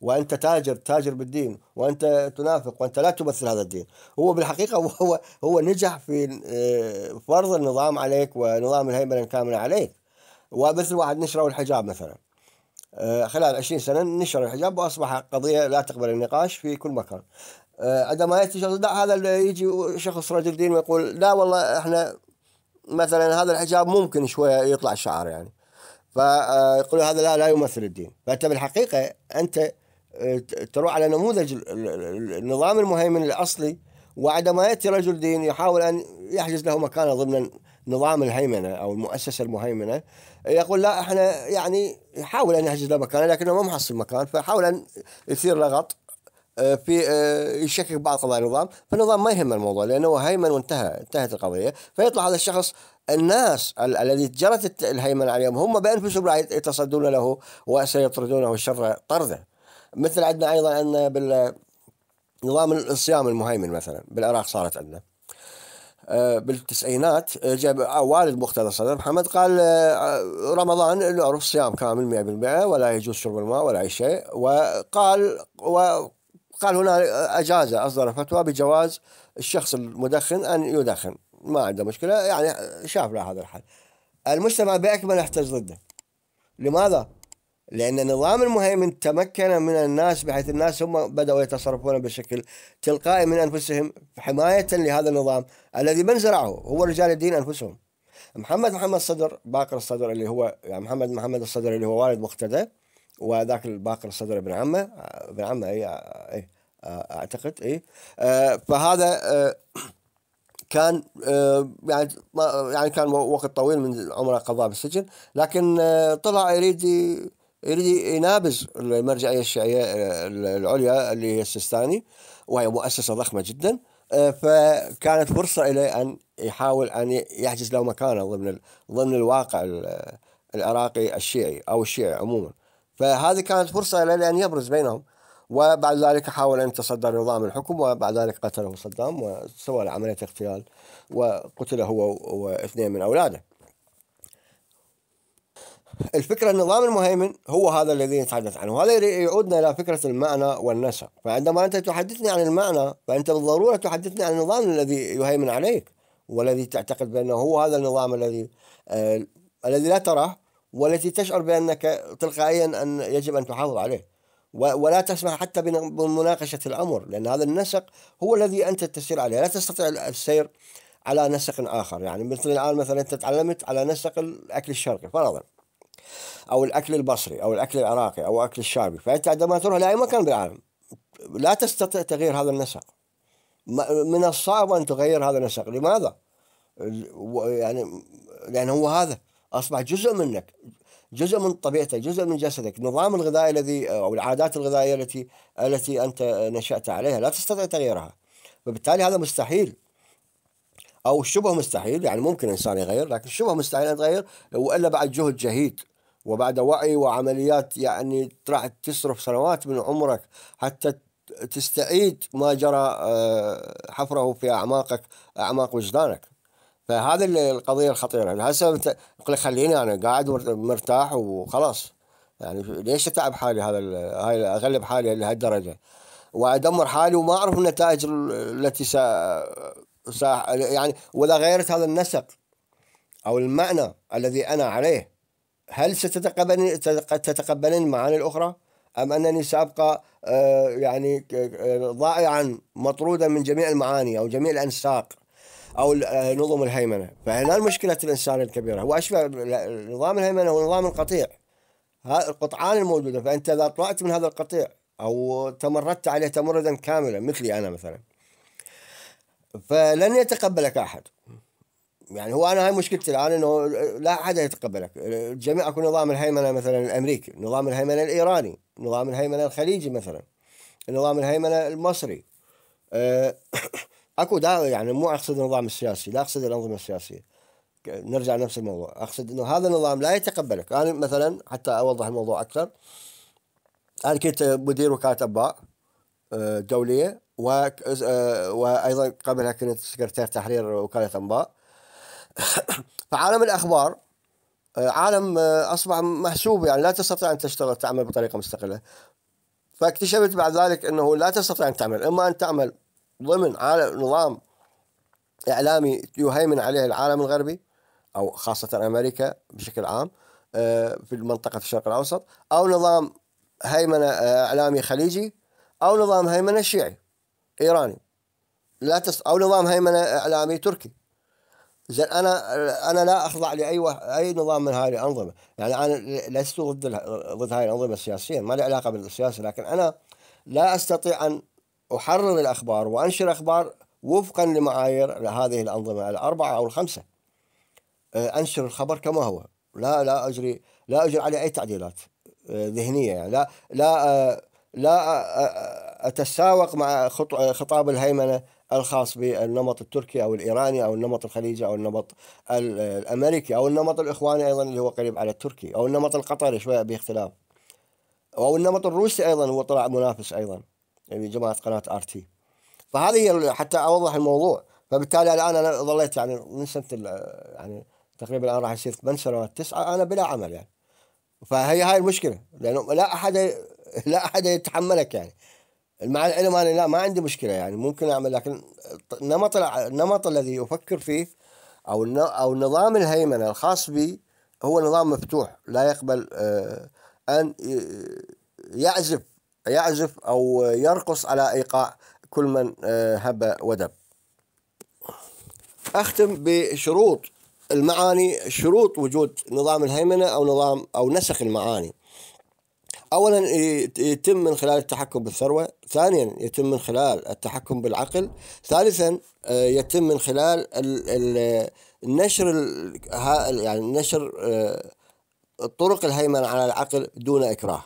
وانت تاجر تاجر بالدين وانت تنافق وانت لا تمثل هذا الدين هو بالحقيقه هو هو نجح في آه، فرض النظام عليك ونظام الهيمنه الكامله عليك ومثل واحد نشره الحجاب مثلا آه، خلال 20 سنة نشر الحجاب وأصبح قضية لا تقبل النقاش في كل مكان آه، عندما يأتي شخص هذا يجي شخص رجل دين ويقول لا والله احنا مثلا هذا الحجاب ممكن شوية يطلع الشعر يعني فيقول هذا لا لا يمثل الدين فأنت بالحقيقة أنت آه، تروح على نموذج النظام المهيمن الأصلي وعندما يأتي رجل دين يحاول أن يحجز له مكانه ضمن نظام الهيمنة أو المؤسسة المهيمنة يقول لا احنا يعني يحاول ان يحجز له مكان لكنه ما محصل مكان فحاول ان يثير لغط آه، في آه، يشكك بعض قضايا النظام فالنظام ما يهم الموضوع لانه هيمن وانتهى انتهت القضيه فيطلع هذا الشخص الناس ال- الذي جرت الهيمنه عليهم هم بانفسهم راح يتصدون له وسيطردونه الشر طرده مثل عندنا ايضا عندنا بال نظام الصيام المهيمن مثلا بالعراق صارت عندنا آه، بالتسعينات آه، جاء آه، والد مختار الصدر محمد قال رمضان انه عرف صيام كامل 100% ولا يجوز شرب الماء ولا اي شيء وقال وقال هنا اجازه اصدر فتوى بجواز الشخص المدخن ان يدخن ما عنده مشكله يعني شاف له هذا الحل المجتمع باكمله احتج ضده لماذا؟ لأن نظام المهيمن تمكن من الناس بحيث الناس هم بدأوا يتصرفون بشكل تلقائي من أنفسهم حماية لهذا النظام الذي من زرعه هو رجال الدين أنفسهم محمد محمد الصدر باقر الصدر اللي هو يعني محمد محمد الصدر اللي هو والد مقتدى وذاك الباقر الصدر ابن عمه ابن عمه اي اي اعتقد اي آه، فهذا آه، كان آه، يعني يعني كان وقت طويل من عمره قضاه بالسجن لكن طلع يريد يريد ينابز المرجعيه الشيعيه العليا اللي هي السيستاني وهي مؤسسه ضخمه جدا آه، فكانت فرصه اليه ان يحاول ان يحجز له مكانه ضمن ضمن الواقع العراقي الشيعي او الشيعي عموما فهذه كانت فرصه له لان يبرز بينهم وبعد ذلك حاول ان يتصدر نظام الحكم وبعد ذلك قتله صدام وسوى له عمليه اغتيال وقتل هو واثنين من اولاده. الفكرة النظام المهيمن هو هذا الذي نتحدث عنه وهذا يعودنا إلى فكرة المعنى والنسق فعندما أنت تحدثني عن المعنى فأنت بالضرورة تحدثني عن النظام الذي يهيمن عليك والذي تعتقد بأنه هو هذا النظام الذي آه الذي لا تراه والتي تشعر بأنك تلقائيا أن يجب أن تحافظ عليه ولا تسمح حتى بمناقشة الأمر لأن هذا النسق هو الذي أنت تسير عليه لا تستطيع السير على نسق آخر يعني مثل الآن مثلا أنت تعلمت على نسق الأكل الشرقي فرضا او الاكل البصري او الاكل العراقي او الاكل الشعبي فانت عندما تروح لاي مكان بالعالم لا تستطيع تغيير هذا النسق من الصعب ان تغير هذا النسق لماذا؟ يعني لان هو هذا اصبح جزء منك جزء من طبيعتك جزء من جسدك النظام الغذائي الذي او العادات الغذائيه التي التي انت نشات عليها لا تستطيع تغييرها فبالتالي هذا مستحيل او شبه مستحيل يعني ممكن انسان يغير لكن شبه مستحيل ان تغير والا بعد جهد جهيد وبعد وعي وعمليات يعني راح تصرف سنوات من عمرك حتى تستعيد ما جرى آه، حفره في اعماقك اعماق وجدانك فهذه القضيه الخطيره هسه انت خليني انا قاعد مرتاح وخلاص يعني ليش اتعب حالي هذا هاي اغلب حالي لهالدرجه وادمر حالي وما اعرف النتائج التي س سا يعني واذا غيرت هذا النسق او المعنى الذي انا عليه هل ستتقبلين تتقبلين المعاني الأخرى أم أنني سأبقى آه، يعني ضائعا مطرودا من جميع المعاني أو جميع الأنساق أو آه، نظم الهيمنة فهنا المشكله الإنسان الكبيرة هو أشبه نظام الهيمنة هو نظام القطيع القطعان الموجودة فأنت إذا طلعت من هذا القطيع أو تمردت عليه تمردا كاملا مثلي أنا مثلا فلن يتقبلك أحد يعني هو انا هاي مشكلتي الان انه لا احد يتقبلك الجميع اكو نظام الهيمنه مثلا الامريكي نظام الهيمنه الايراني نظام الهيمنه الخليجي مثلا نظام الهيمنه المصري آه، <coughs> اكو دا يعني مو اقصد النظام السياسي لا اقصد الانظمه السياسيه نرجع نفس الموضوع اقصد انه هذا النظام لا يتقبلك انا مثلا حتى اوضح الموضوع اكثر انا كنت مدير وكاله انباء آه، دوليه آه، وايضا قبلها كنت سكرتير تحرير وكاله انباء <coughs> فعالم الاخبار آه، عالم آه، اصبح محسوب يعني لا تستطيع ان تشتغل تعمل بطريقه مستقله فاكتشفت بعد ذلك انه لا تستطيع ان تعمل اما ان تعمل ضمن عالم نظام اعلامي يهيمن عليه العالم الغربي او خاصه امريكا بشكل عام آه، في منطقه الشرق الاوسط او نظام هيمنه اعلامي خليجي او نظام هيمنه شيعي ايراني لا تس... او نظام هيمنه اعلامي تركي زين انا انا لا اخضع لاي و... اي نظام من هذه الانظمه، يعني انا لست ضد ال... ضد هذه الانظمه السياسيه، ما لي علاقه بالسياسه، لكن انا لا استطيع ان احرر الاخبار وانشر اخبار وفقا لمعايير هذه الانظمه الاربعه او الخمسه. أه، انشر الخبر كما هو، لا لا اجري لا اجري عليه اي تعديلات أه، ذهنيه يعني لا لا أه، لا اتساوق مع خطاب الهيمنه الخاص بالنمط التركي أو الإيراني أو النمط الخليجي أو النمط الأمريكي أو النمط الإخواني أيضا اللي هو قريب على التركي أو النمط القطري شوية باختلاف أو النمط الروسي أيضا هو طلع منافس أيضا يعني جماعة قناة ار تي فهذه حتى أوضح الموضوع فبالتالي الآن أنا ظليت يعني من سنة يعني تقريبا الآن راح يصير ثمان سنوات تسعة أنا بلا عمل يعني فهي هاي المشكلة لأنه لا أحد <laughs> لا أحد يتحملك يعني مع العلم انا لا ما عندي مشكله يعني ممكن اعمل لكن النمط النمط الذي افكر فيه او او نظام الهيمنه الخاص بي هو نظام مفتوح لا يقبل آه، ان يعزف يعزف او يرقص على ايقاع كل من آه، هب ودب. اختم بشروط المعاني شروط وجود نظام الهيمنه او نظام او نسخ المعاني. اولا يتم من خلال التحكم بالثروه، ثانيا يتم من خلال التحكم بالعقل، ثالثا آه، يتم من خلال نشر يعني نشر آه، طرق الهيمنه على العقل دون اكراه.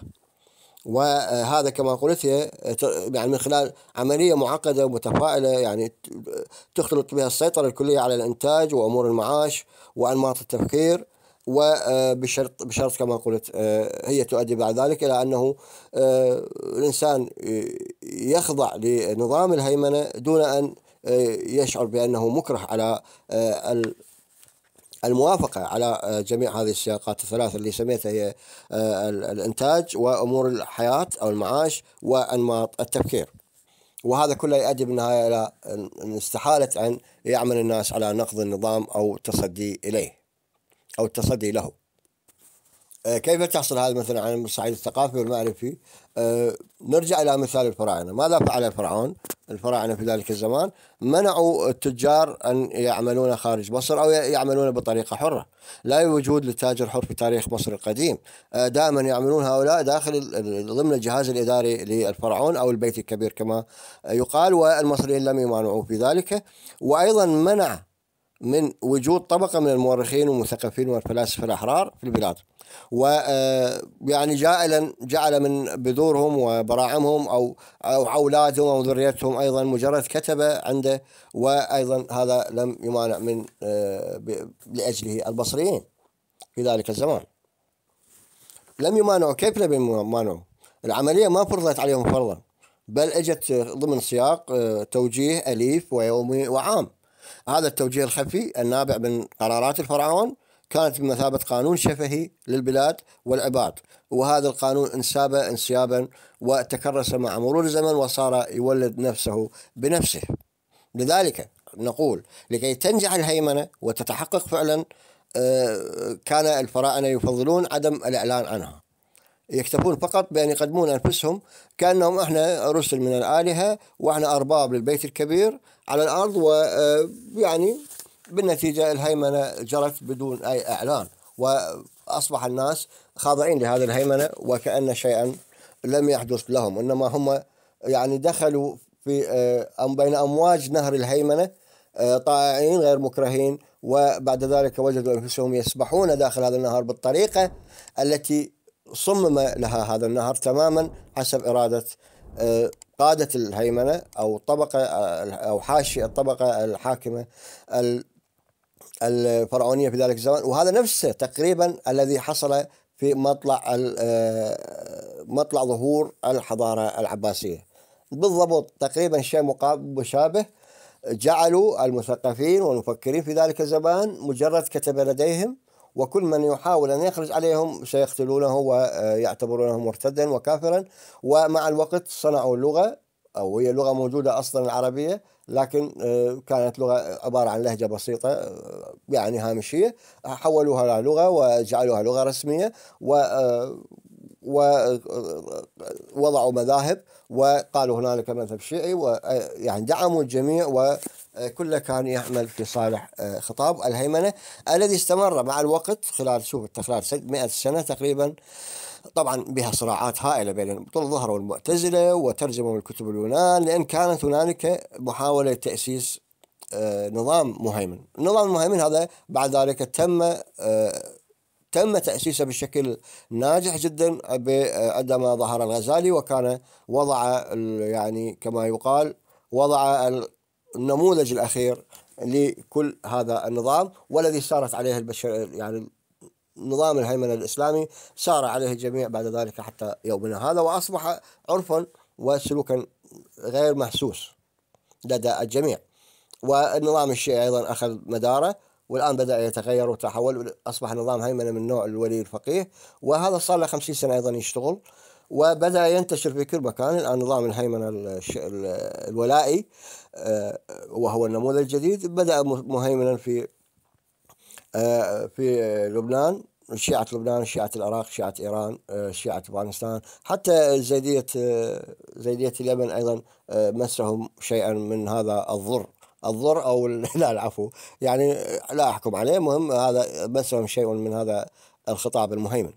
وهذا آه، كما قلت هي يعني من خلال عمليه معقده ومتفائله يعني تختلط بها السيطره الكليه على الانتاج وامور المعاش وانماط التفكير وبشرط بشرط كما قلت آه، هي تؤدي بعد ذلك الى انه آه، الانسان آه، يخضع لنظام الهيمنه دون ان يشعر بانه مكره على الموافقة على جميع هذه السياقات الثلاث اللي سميتها هي الإنتاج وأمور الحياة أو المعاش وأنماط التفكير وهذا كله يؤدي بالنهاية إلى استحالة أن يعمل الناس على نقض النظام أو التصدي إليه أو التصدي له آه، كيف تحصل هذا مثلا على الصعيد الثقافي والمعرفي آه، نرجع إلى مثال الفراعنة ماذا فعل الفرعون الفراعنة في ذلك الزمان منعوا التجار أن يعملون خارج مصر أو يعملون بطريقة حرة لا وجود للتاجر حر في تاريخ مصر القديم آه، دائما يعملون هؤلاء داخل ضمن الجهاز الإداري للفرعون أو البيت الكبير كما يقال والمصريين لم يمانعوا في ذلك وأيضا منع من وجود طبقة من المؤرخين والمثقفين والفلاسفة الأحرار في البلاد و آه، يعني جائلا جعل من بذورهم وبراعمهم أو أو أولادهم أو ذريتهم أيضا مجرد كتبة عنده وأيضا هذا لم يمانع من آه، لأجله البصريين في ذلك الزمان لم يمانعوا كيف لم يمانعوا العملية ما فرضت عليهم فرضا بل اجت ضمن سياق آه، توجيه أليف ويومي وعام هذا التوجيه الخفي النابع من قرارات الفرعون كانت بمثابة قانون شفهي للبلاد والعباد وهذا القانون انساب انسيابا وتكرس مع مرور الزمن وصار يولد نفسه بنفسه لذلك نقول لكي تنجح الهيمنة وتتحقق فعلا آه، كان الفراعنة يفضلون عدم الإعلان عنها يكتفون فقط بأن يقدمون أنفسهم كأنهم إحنا رسل من الآلهة وإحنا أرباب للبيت الكبير على الأرض ويعني آه، بالنتيجة الهيمنة جرت بدون أي إعلان وأصبح الناس خاضعين لهذه الهيمنة وكأن شيئا لم يحدث لهم إنما هم يعني دخلوا في آه، بين أمواج نهر الهيمنة آه، طائعين غير مكرهين وبعد ذلك وجدوا أنفسهم يسبحون داخل هذا النهر بالطريقة التي صمم لها هذا النهر تماما حسب إرادة قادة الهيمنة أو طبقة أو حاشية الطبقة الحاكمة الفرعونية في ذلك الزمان وهذا نفسه تقريبا الذي حصل في مطلع مطلع ظهور الحضارة العباسية بالضبط تقريبا شيء مشابه جعلوا المثقفين والمفكرين في ذلك الزمان مجرد كتب لديهم وكل من يحاول أن يخرج عليهم سيقتلونه ويعتبرونه مرتدا وكافرا ومع الوقت صنعوا اللغة أو هي لغة موجودة أصلا العربية لكن آه، كانت لغة عبارة عن لهجة بسيطة آه، يعني هامشية حولوها الى لغة وجعلوها لغة رسمية و آه، ووضعوا مذاهب وقالوا هنالك مذهب شيعي ويعني دعموا الجميع كله كان يعمل في صالح آه، خطاب الهيمنة الذي استمر مع الوقت خلال شوف خلال مئة سنة تقريبا طبعا بها صراعات هائلة بين الظهر والمعتزلة وترجمة من الكتب اليونان لأن كانت هنالك محاولة تأسيس آه، نظام مهيمن النظام المهيمن هذا بعد ذلك تم آه، تم تأسيسه بشكل ناجح جدا عندما ظهر الغزالي وكان وضع يعني كما يقال وضع النموذج الاخير لكل هذا النظام والذي سارت عليه البشر يعني نظام الهيمنه الاسلامي سار عليه الجميع بعد ذلك حتى يومنا هذا واصبح عرفا وسلوكا غير محسوس لدى الجميع والنظام الشيعي ايضا اخذ مداره والان بدا يتغير وتحول اصبح نظام هيمنه من نوع الولي الفقيه وهذا صار له 50 سنه ايضا يشتغل وبدأ ينتشر في كل مكان الآن نظام الهيمنة الولائي آه، وهو النموذج الجديد بدأ مهيمنا في آه، في لبنان شيعة لبنان شيعة العراق شيعة إيران آه، شيعة أفغانستان حتى زيدية زيدية اليمن أيضا مسهم شيئا من هذا الضر الضر أو <laughs> لا العفو يعني لا أحكم عليه مهم هذا مسهم شيء من هذا الخطاب المهيمن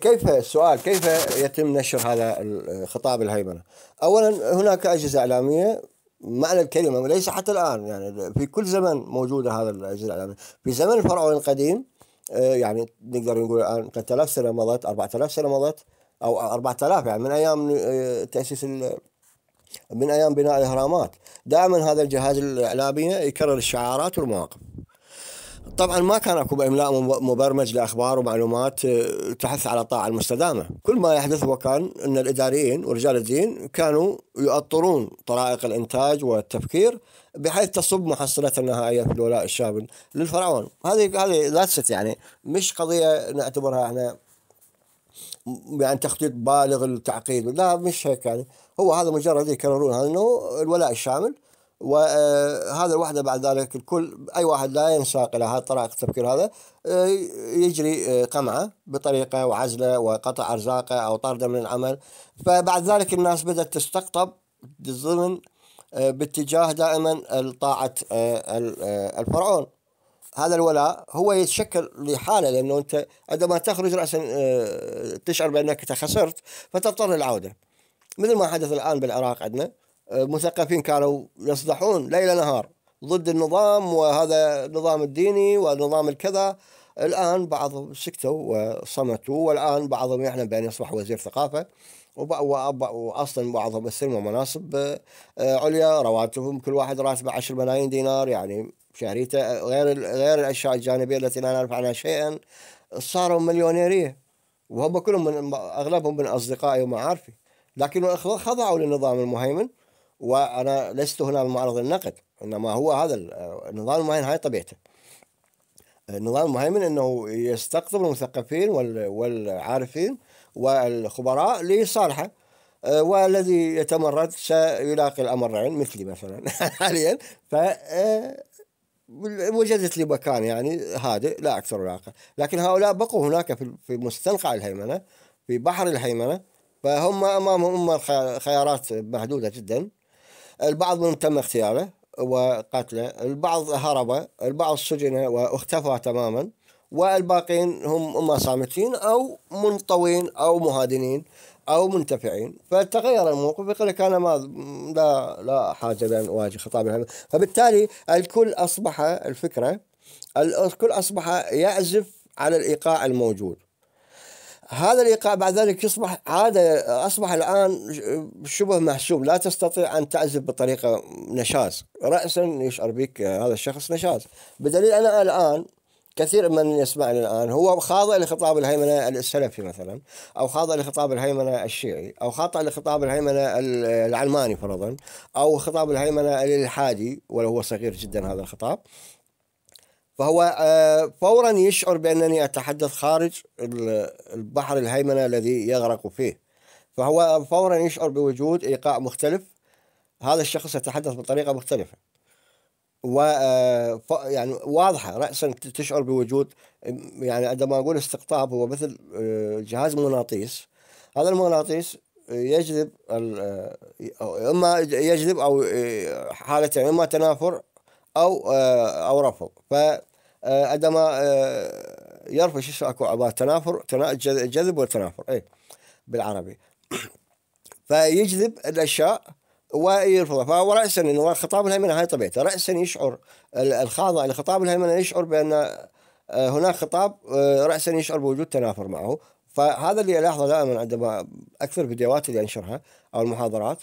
كيف السؤال كيف يتم نشر هذا خطاب الهيمنه؟ اولا هناك اجهزه اعلاميه معنى الكلمه ليس حتى الان يعني في كل زمن موجوده هذا الاجهزه الاعلاميه، في زمن الفرعون القديم آه، يعني نقدر نقول الان 3000 سنه مضت 4000 سنه مضت او 4000 يعني من ايام آه، تاسيس من ايام بناء الاهرامات، دائما هذا الجهاز الاعلامي يكرر الشعارات والمواقف. طبعا ما كان اكو املاء مبرمج لاخبار ومعلومات آه، تحث على الطاعه المستدامه، كل ما يحدث هو كان ان الاداريين ورجال الدين كانوا يؤطرون طرائق الانتاج والتفكير بحيث تصب محصلة النهائية في الولاء الشامل للفرعون، هذه هذه ذاتست يعني مش قضية نعتبرها احنا يعني تخطيط بالغ التعقيد، لا مش هيك يعني، هو هذا مجرد يكررون هذا انه الولاء الشامل وهذا الوحدة بعد ذلك الكل أي واحد لا ينساق إلى هذه طريقة التفكير هذا آه، يجري آه، قمعة بطريقة وعزلة وقطع أرزاقه أو طرده من العمل فبعد ذلك الناس بدأت تستقطب ضمن آه، باتجاه دائما طاعة الفرعون هذا الولاء هو يتشكل لحاله لانه انت عندما تخرج راسا تشعر بانك خسرت فتضطر للعوده مثل ما حدث الان بالعراق عندنا مثقفين كانوا يصدحون ليل نهار ضد النظام وهذا النظام الديني والنظام الكذا الان بعضهم سكتوا وصمتوا والان بعضهم يحلم بان يصبح وزير ثقافه واصلا بعضهم استلموا مناصب آه، عليا رواتبهم كل واحد راتبه 10 ملايين دينار يعني شهريته غير غير الاشياء الجانبيه التي لا نعرف عنها شيئا صاروا مليونيريه وهم كلهم من اغلبهم من اصدقائي ومعارفي لكن خضعوا للنظام المهيمن وانا لست هنا بمعرض للنقد انما هو هذا النظام المهيمن هاي طبيعته النظام المهيمن انه يستقطب المثقفين والعارفين والخبراء لصالحه آه، والذي يتمرد سيلاقي الامرين مثلي مثلا <laughs> حاليا ف آه، وجدت لي مكان يعني هادئ لا اكثر ولا اقل، لكن هؤلاء بقوا هناك في مستنقع الهيمنه في بحر الهيمنه فهم امامهم أمم خيارات محدوده جدا البعض منهم تم اغتياله وقتله البعض هرب البعض سجن واختفى تماما والباقين هم اما صامتين او منطوين او مهادنين او منتفعين فتغير الموقف يقول لك انا ما لا لا حاجه لان اواجه خطاب فبالتالي الكل اصبح الفكره الكل اصبح يعزف على الايقاع الموجود هذا الايقاع بعد ذلك يصبح عاده اصبح الان شبه محسوب لا تستطيع ان تعزف بطريقه نشاز راسا يشعر بك هذا الشخص نشاز بدليل انا الان كثير من يسمعني الان هو خاضع لخطاب الهيمنه السلفي مثلا او خاضع لخطاب الهيمنه الشيعي او خاضع لخطاب الهيمنه العلماني فرضا او خطاب الهيمنه الالحادي ولو هو صغير جدا هذا الخطاب فهو آه، فورا يشعر بأنني أتحدث خارج البحر الهيمنة الذي يغرق فيه فهو فورا يشعر بوجود إيقاع مختلف هذا الشخص يتحدث بطريقة مختلفة و آه، يعني واضحة رأسا تشعر بوجود يعني عندما أقول استقطاب هو مثل آه، جهاز مغناطيس هذا المغناطيس يجذب اما يجذب او حالتين اما تنافر او او رفض ف آه، عندما آه، يرفش ايش اكو عباره تنافر جذب وتنافر اي بالعربي <clears throat> فيجذب الاشياء ويرفضها راسا انه الخطاب الهيمنه هاي طبيعته رأسا يشعر الخاضع لخطاب الهيمنه يشعر بان آه، هناك خطاب رأسا يشعر بوجود تنافر معه فهذا اللي الاحظه دائما عندما اكثر فيديوهات اللي انشرها او المحاضرات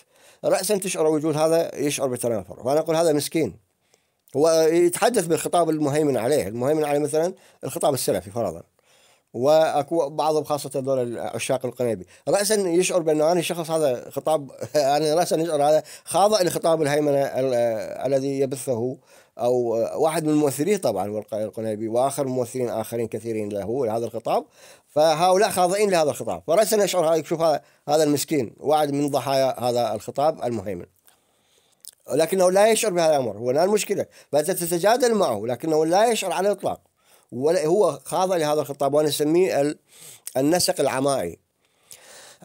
رأسا تشعر وجود هذا يشعر بتنافر فانا اقول هذا مسكين هو يتحدث بالخطاب المهيمن عليه المهيمن عليه مثلا الخطاب السلفي فرضا واكو بعضهم خاصه هذول عشاق القنيبي راسا يشعر بانه انا الشخص هذا خطاب <laughs> انا راسا يشعر هذا خاضع لخطاب الهيمنه الذي يبثه او واحد من ممثليه طبعا القنيبي واخر ممثلين اخرين كثيرين له لهذا الخطاب فهؤلاء خاضعين لهذا الخطاب فراسا يشعر هذا شوف هذا المسكين واحد من ضحايا هذا الخطاب المهيمن لكنه لا يشعر بهذا الامر هو الان مشكله فانت تتجادل معه لكنه لا يشعر على الاطلاق ولا هو خاضع لهذا الخطاب وانا اسميه النسق العمائي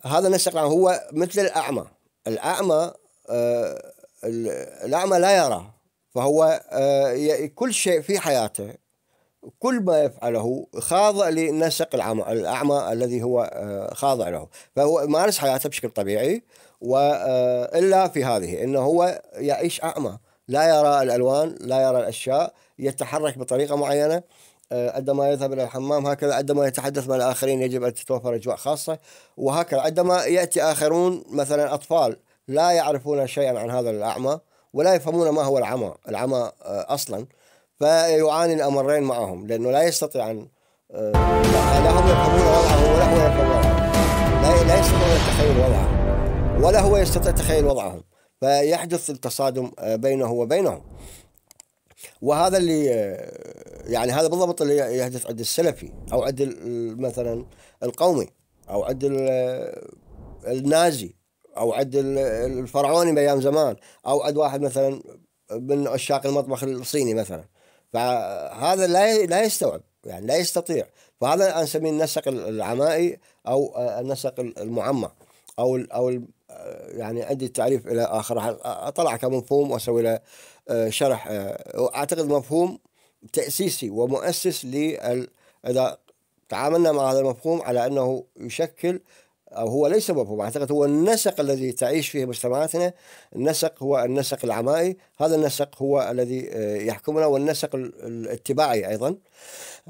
هذا النسق العمائي هو مثل الاعمى الاعمى آه الاعمى لا يرى فهو آه كل شيء في حياته كل ما يفعله خاضع للنسق الأعمى الذي هو آه، خاضع له فهو يمارس حياته بشكل طبيعي والا في هذه انه هو يعيش اعمى لا يرى الالوان لا يرى الاشياء يتحرك بطريقه معينه آه، عندما يذهب الى الحمام هكذا عندما يتحدث مع الاخرين يجب ان تتوفر اجواء خاصه وهكذا عندما ياتي اخرون مثلا اطفال لا يعرفون شيئا عن هذا الاعمى ولا يفهمون ما هو العمى العمى آه، اصلا فيعاني الامرين معهم لانه لا يستطيع ان آه، لا هم يفهمون وضعه ولا هو يفهم لا يستطيعون يتخيل وضعه ولا هو يستطيع تخيل وضعهم فيحدث التصادم آه، بينه وبينهم وهذا اللي آه، يعني هذا بالضبط اللي يحدث عند السلفي او عند مثلا القومي او عند آه، النازي او عند الفرعوني بايام زمان او عند واحد مثلا من عشاق المطبخ الصيني مثلا فهذا لا لا يستوعب يعني لا يستطيع فهذا انا اسميه النسق العمائي او النسق المعمى او او يعني عندي تعريف الى اخر راح اطلع كمفهوم واسوي له آه، شرح آه، اعتقد مفهوم تاسيسي ومؤسس ل اذا تعاملنا مع هذا المفهوم على انه يشكل او هو ليس مفهوم اعتقد هو النسق الذي تعيش فيه مجتمعاتنا النسق هو النسق العمائي هذا النسق هو الذي آه، يحكمنا والنسق الاتباعي ايضا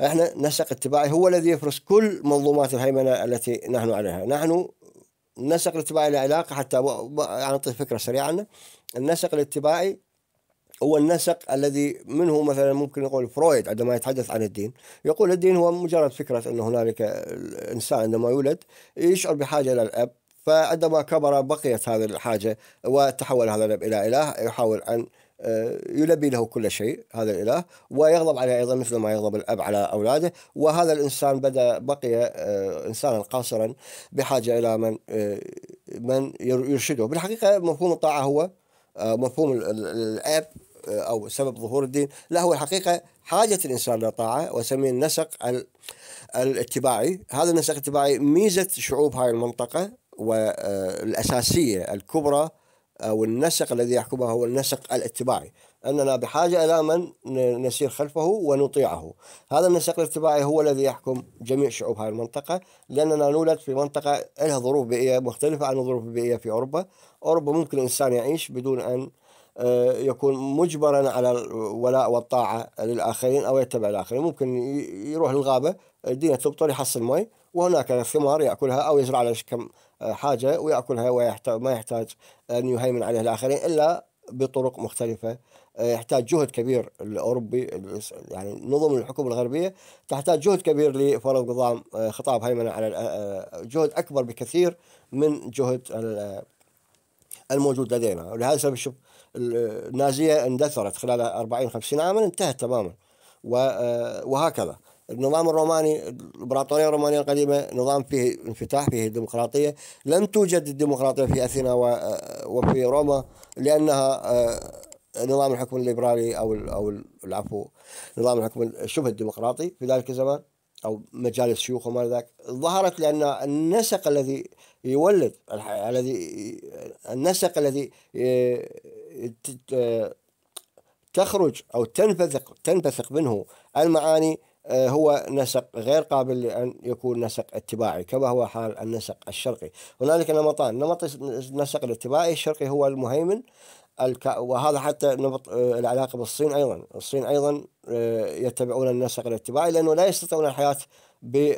احنا نسق اتباعي هو الذي يفرز كل منظومات الهيمنه التي نحن عليها نحن النسق الاتباعي له علاقة حتى أعطي فكرة سريعة عنه النسق الاتباعي هو النسق الذي منه مثلا ممكن يقول فرويد عندما يتحدث عن الدين يقول الدين هو مجرد فكرة أن هنالك الإنسان عندما يولد يشعر بحاجة إلى الأب فعندما كبر بقيت هذه الحاجة وتحول هذا الأب إلى إله يحاول أن آه، يلبي له كل شيء هذا الاله ويغضب عليه ايضا مثل ما يغضب الاب على اولاده وهذا الانسان بدا بقي آه، انسانا قاصرا بحاجه الى من آه، من يرشده بالحقيقه مفهوم الطاعه هو مفهوم الاب او سبب ظهور الدين لا هو الحقيقه حاجه الانسان للطاعه وسمي النسق الاتباعي هذا النسق الاتباعي ميزه شعوب هاي المنطقه والاساسيه الكبرى أو النسق الذي يحكمها هو النسق الاتباعي أننا بحاجة إلى من نسير خلفه ونطيعه هذا النسق الاتباعي هو الذي يحكم جميع شعوب هذه المنطقة لأننا نولد في منطقة لها ظروف بيئية مختلفة عن الظروف البيئية في أوروبا أوروبا ممكن الإنسان يعيش بدون أن آه، يكون مجبرا على الولاء والطاعة للآخرين أو يتبع الآخرين ممكن يروح للغابة الدنيا تبطل يحصل مي وهناك ثمار يأكلها أو يزرع لها كم حاجة ويأكلها وما يحتاج أن يهيمن عليها الآخرين إلا بطرق مختلفة آه، يحتاج جهد كبير الأوروبي يعني نظم الحكومة الغربية تحتاج جهد كبير لفرض نظام آه، خطاب هيمنة على آه، جهد أكبر بكثير من جهد الموجود لدينا ولهذا السبب شوف النازية اندثرت خلال 40 50 عاما انتهت تماما وهكذا النظام الروماني الامبراطوريه الرومانيه القديمه نظام فيه انفتاح فيه ديمقراطيه لم توجد الديمقراطيه في اثينا آه، وفي روما لانها آه، نظام الحكم الليبرالي او او العفو نظام الحكم شبه الديمقراطي في ذلك الزمان او مجالس شيوخ وما ذاك ظهرت لان النسق الذي يولد الذي النسق الذي آه، تخرج او تنبثق تنبثق منه المعاني آه، هو نسق غير قابل لأن يكون نسق اتباعي كما هو حال النسق الشرقي هنالك نمطان نمط النسق الاتباعي الشرقي هو المهيمن الك... وهذا حتى نمط آه، العلاقة بالصين أيضا الصين أيضا آه، يتبعون النسق الاتباعي لأنه لا يستطيعون الحياة ب...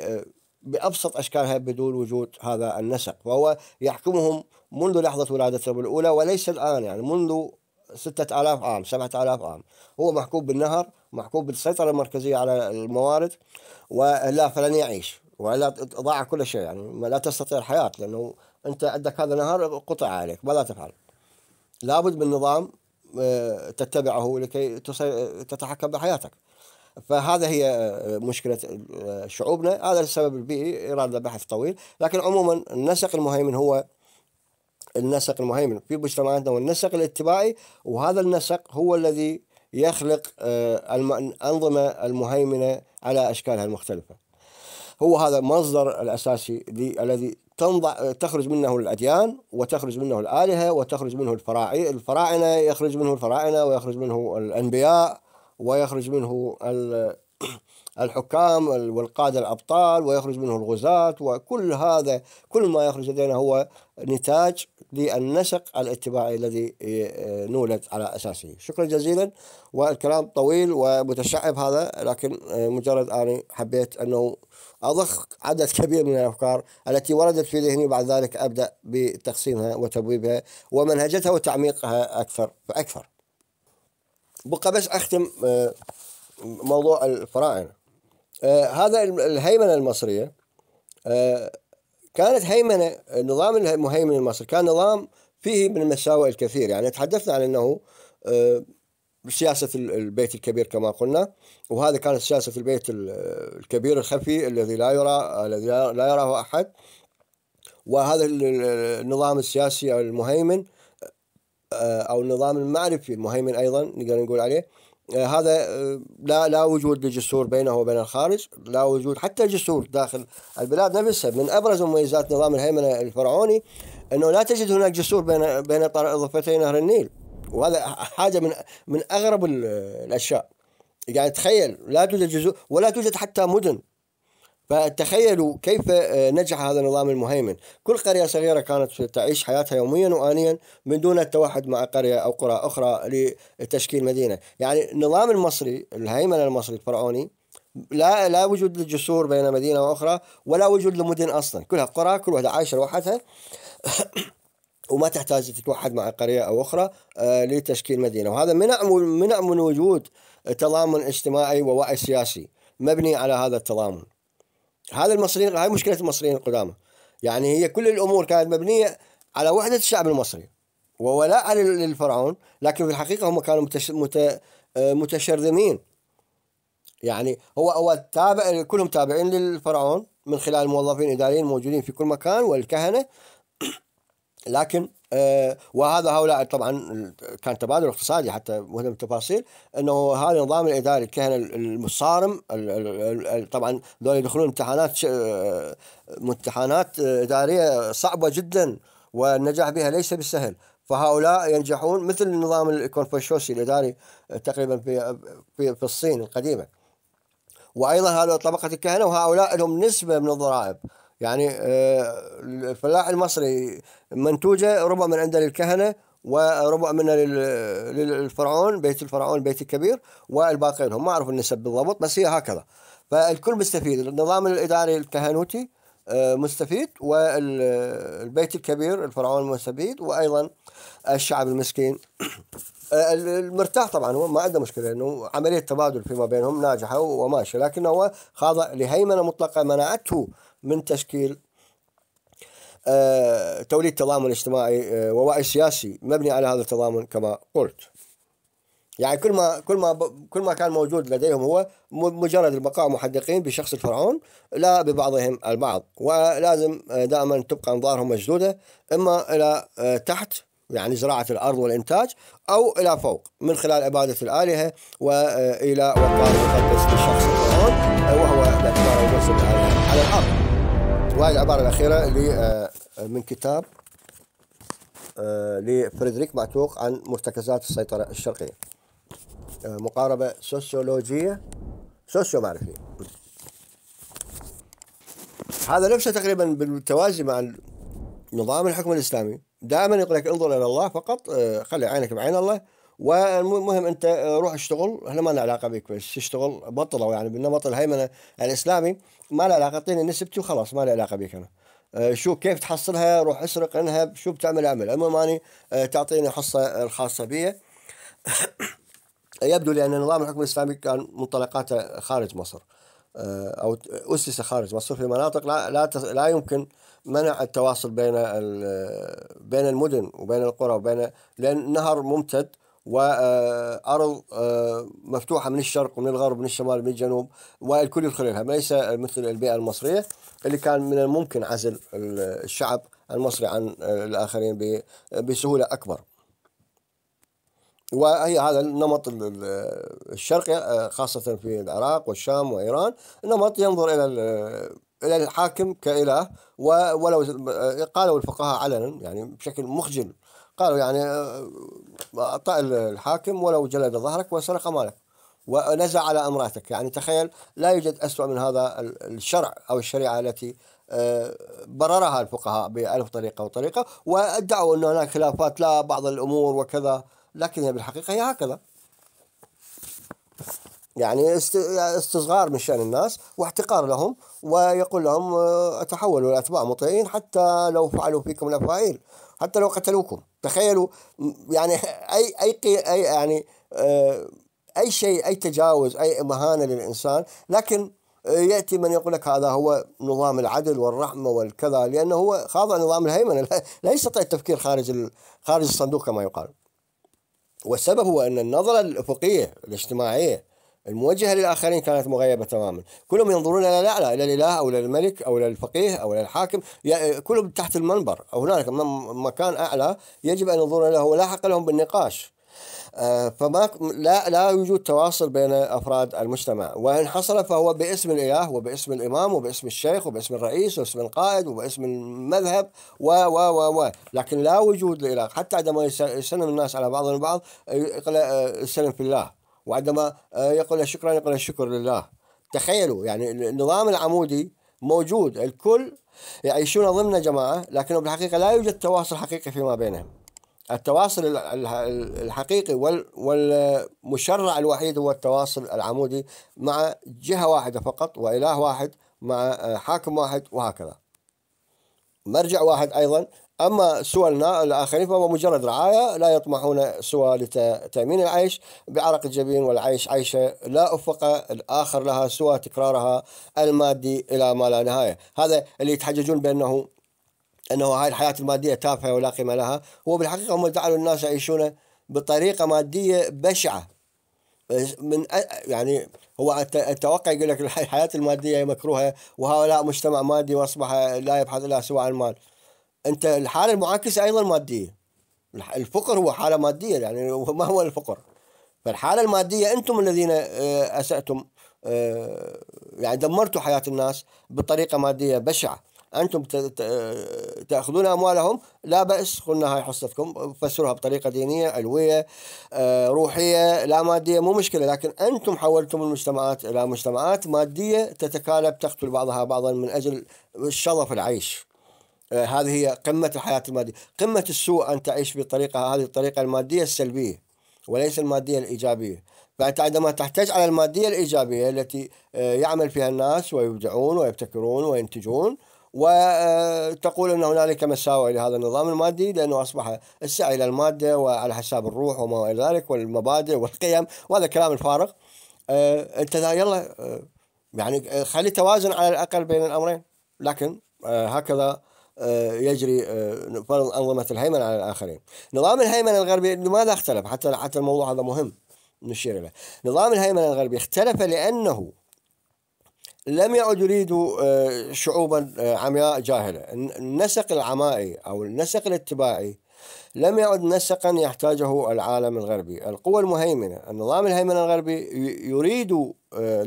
بأبسط أشكالها بدون وجود هذا النسق وهو يحكمهم منذ لحظة ولادتهم الأولى وليس الآن يعني منذ ستة آلاف عام سبعة آلاف عام هو محكوم بالنهر محكوم بالسيطرة المركزية على الموارد والا فلن يعيش والا ضاع كل شيء يعني لا تستطيع الحياة لأنه أنت عندك هذا النهار قطع عليك ماذا تفعل لابد من نظام آه، تتبعه لكي تتحكم بحياتك فهذا هي آه، مشكلة آه، شعوبنا هذا السبب البيئي إرادة بحث طويل لكن عموما النسق المهيمن هو النسق المهيمن في مجتمعاتنا والنسق الاتباعي وهذا النسق هو الذي يخلق آه، الأنظمة المهيمنة على أشكالها المختلفة هو هذا المصدر الأساسي الذي تنضع تخرج منه الأديان وتخرج منه الآلهة وتخرج منه الفراعنة الفراعنة يخرج منه الفراعنة ويخرج منه الأنبياء ويخرج منه <clears throat> الحكام والقادة الأبطال ويخرج منه الغزاة وكل هذا كل ما يخرج لدينا هو نتاج للنسق الاتباعي الذي آه، آه، نولد على أساسه شكرا جزيلا والكلام طويل ومتشعب هذا لكن آه، مجرد أني حبيت أنه أضخ عدد كبير من الأفكار التي وردت في ذهني بعد ذلك أبدأ بتقسيمها وتبويبها ومنهجتها وتعميقها أكثر فأكثر بقى بس أختم موضوع الفراعنة هذا الهيمنة المصرية كانت هيمنة نظام المهيمن المصري كان نظام فيه من المساوئ الكثير يعني تحدثنا عن أنه آه، سياسة البيت الكبير كما قلنا وهذا كانت سياسة البيت الكبير الخفي الذي لا يرى الذي لا يراه أحد وهذا النظام السياسي المهيمن آه، أو النظام المعرفي المهيمن أيضا نقدر نقول عليه آه، هذا آه، لا لا وجود لجسور بينه وبين الخارج، لا وجود حتى جسور داخل البلاد نفسها، من ابرز مميزات نظام الهيمنه الفرعوني انه لا تجد هناك جسور بين بين ضفتي نهر النيل، وهذا حاجه من من اغرب الاشياء. يعني تخيل لا توجد جسور ولا توجد حتى مدن فتخيلوا كيف آه، نجح هذا النظام المهيمن كل قرية صغيرة كانت تعيش حياتها يوميا وآنيا من دون التوحد مع قرية أو قرى أخرى لتشكيل مدينة يعني النظام المصري الهيمنة المصري الفرعوني لا لا وجود للجسور بين مدينة وأخرى ولا وجود لمدن أصلا كلها قرى كل واحدة عايشة لوحدها <coughs> وما تحتاج تتوحد مع قرية أو أخرى آه، لتشكيل مدينة وهذا منع منع من وجود تضامن اجتماعي ووعي سياسي مبني على هذا التضامن هذا المصريين هاي مشكله المصريين القدامى يعني هي كل الامور كانت مبنيه على وحده الشعب المصري وولاء للفرعون لكن في الحقيقه هم كانوا متش... مت... آه، متشرذمين يعني هو هو تابع كلهم تابعين للفرعون من خلال الموظفين الاداريين الموجودين في كل مكان والكهنه <clears throat> لكن آه، وهذا هؤلاء طبعا كان تبادل اقتصادي حتى مهم التفاصيل انه هذا النظام الاداري الكهنه المصارم طبعا دول يدخلون امتحانات امتحانات آه، آه، اداريه صعبه جدا والنجاح بها ليس بالسهل فهؤلاء ينجحون مثل النظام الكونفوشيوسي الاداري تقريبا في في, في الصين القديمه وايضا هذا طبقه الكهنه وهؤلاء لهم نسبه من الضرائب يعني آه، الفلاح المصري منتوجه ربع من عنده للكهنه وربع منها للفرعون بيت الفرعون بيت الكبير والباقي لهم ما اعرف النسب بالضبط بس هي هكذا فالكل مستفيد النظام الاداري الكهنوتي آه، مستفيد والبيت الكبير الفرعون مستفيد وايضا الشعب المسكين <clears throat> آه، المرتاح طبعا هو ما عنده مشكله انه عمليه تبادل فيما بينهم ناجحه وماشيه لكن هو خاضع لهيمنه مطلقه منعته من تشكيل آه، توليد تضامن اجتماعي آه، ووعي سياسي مبني على هذا التضامن كما قلت يعني كل ما كل ما كل ما كان موجود لديهم هو مجرد البقاء محدقين بشخص الفرعون لا ببعضهم البعض ولازم آه، دائما تبقى انظارهم مشدوده اما الى تحت يعني زراعه الارض والانتاج او الى فوق من خلال عباده الالهه والى وقار مقدس لشخص الفرعون وهو الاعتبار على الارض. وهذه العبارة الأخيرة اللي آه، آه، من كتاب آه، لفريدريك معتوق عن مرتكزات السيطرة الشرقية مقاربة سوسيولوجية سوسيو معرفية هذا نفسه تقريبا بالتوازي مع نظام الحكم الإسلامي دائما يقول لك انظر إلى الله فقط خلي عينك بعين الله والمهم انت روح اشتغل احنا ما لنا علاقه بك بس تشتغل بطلوا يعني بالنمط الهيمنه الاسلامي ما لها علاقه اعطيني نسبتي وخلاص ما لي علاقه بك انا آه، شو كيف تحصلها روح اسرق انها شو بتعمل اعمل المهم اني آه، تعطيني حصه الخاصه بي <coughs> يبدو لان نظام الحكم الاسلامي كان منطلقاته خارج مصر آه، او اسس خارج مصر في مناطق لا لا لا يمكن منع التواصل بين بين المدن وبين القرى وبين لان النهر ممتد وأرض آه، مفتوحة من الشرق ومن الغرب ومن الشمال ومن الجنوب والكل يدخل لها ليس مثل البيئة المصرية اللي كان من الممكن عزل الشعب المصري عن آه، الآخرين بسهولة أكبر وهي هذا النمط الشرقي آه، خاصة في العراق والشام وإيران نمط ينظر إلى إلى الحاكم كإله ولو قالوا الفقهاء علنا يعني بشكل مخجل قالوا يعني آه، آه، أعطى الحاكم ولو جلد ظهرك وسرق مالك ونزع على امراتك يعني تخيل لا يوجد أسوأ من هذا الشرع أو الشريعة التي آه، بررها الفقهاء بألف طريقة وطريقة وادعوا أن هناك خلافات لا بعض الأمور وكذا لكن هي بالحقيقة هي هكذا يعني استصغار من شأن الناس واحتقار لهم ويقول لهم تحولوا الأتباع مطيعين حتى لو فعلوا فيكم الأفاعيل حتى لو قتلوكم تخيلوا يعني اي اي, أي يعني آه، اي شيء اي تجاوز اي مهانه للانسان لكن ياتي من يقول لك هذا هو نظام العدل والرحمه والكذا لانه هو خاضع نظام الهيمنه لا يستطيع التفكير خارج خارج الصندوق كما يقال والسبب هو ان النظره الافقيه الاجتماعيه الموجهة للآخرين كانت مغيبة تماما كلهم ينظرون إلى الاعلى إلى الإله أو إلى الملك أو إلى الفقيه أو إلى الحاكم كلهم تحت المنبر أو هنالك مكان أعلى يجب أن ينظرون له ولا حق لهم بالنقاش آه، فما لا لا يوجد تواصل بين افراد المجتمع، وان حصل فهو باسم الاله وباسم الامام وباسم الشيخ وباسم الرئيس وباسم القائد وباسم المذهب و و و و، لكن لا وجود لاله، حتى عندما يسلم الناس على بعضهم البعض يقول آه، في الله. وعندما آه، يقول شكرا يقول الشكر لله تخيلوا يعني النظام العمودي موجود الكل يعيشون ضمن جماعة لكنه بالحقيقة لا يوجد تواصل حقيقي فيما بينهم التواصل الحقيقي والمشرع الوحيد هو التواصل العمودي مع جهة واحدة فقط وإله واحد مع آه، حاكم واحد وهكذا مرجع واحد أيضا أما سوى الآخرين فهو مجرد رعاية لا يطمحون سوى لتأمين العيش بعرق الجبين والعيش عيشة لا أفق الآخر لها سوى تكرارها المادي إلى ما لا نهاية هذا اللي يتحججون بأنه أنه هاي الحياة المادية تافهة ولا قيمة لها هو بالحقيقة هم جعلوا الناس يعيشون بطريقة مادية بشعة من يعني هو اتوقع يقول لك الحياه الماديه مكروهه وهؤلاء مجتمع مادي واصبح لا يبحث الا سوى عن المال انت الحاله المعاكسه ايضا ماديه الفقر هو حاله ماديه يعني ما هو الفقر فالحاله الماديه انتم الذين آه، اساتم آه، يعني دمرتوا حياه الناس بطريقه ماديه بشعه انتم تاخذون اموالهم لا باس قلنا هاي حصتكم فسروها بطريقه دينيه علويه آه، روحيه لا ماديه مو مشكله لكن انتم حولتم المجتمعات الى مجتمعات ماديه تتكالب تقتل بعضها بعضا من اجل الشظف العيش آه، هذه هي قمة الحياة المادية قمة السوء أن تعيش بطريقة هذه الطريقة المادية السلبية وليس المادية الإيجابية فأنت عندما تحتاج على المادية الإيجابية التي آه، يعمل فيها الناس ويبدعون ويبتكرون وينتجون وتقول آه، أن هنالك مساوئ لهذا النظام المادي لأنه أصبح السعي إلى المادة وعلى حساب الروح وما إلى ذلك والمبادئ والقيم وهذا كلام الفارغ أنت يلا يعني خلي توازن على الأقل بين الأمرين لكن هكذا آه، يجري آه، فرض أنظمة الهيمنة على الآخرين نظام الهيمنة الغربي لماذا اختلف حتى حتى الموضوع هذا مهم نشير له نظام الهيمنة الغربي اختلف لأنه لم يعد يريد آه، شعوبا عمياء جاهلة النسق العمائي أو النسق الاتباعي لم يعد نسقا يحتاجه العالم الغربي القوى المهيمنة النظام الهيمنة الغربي يريد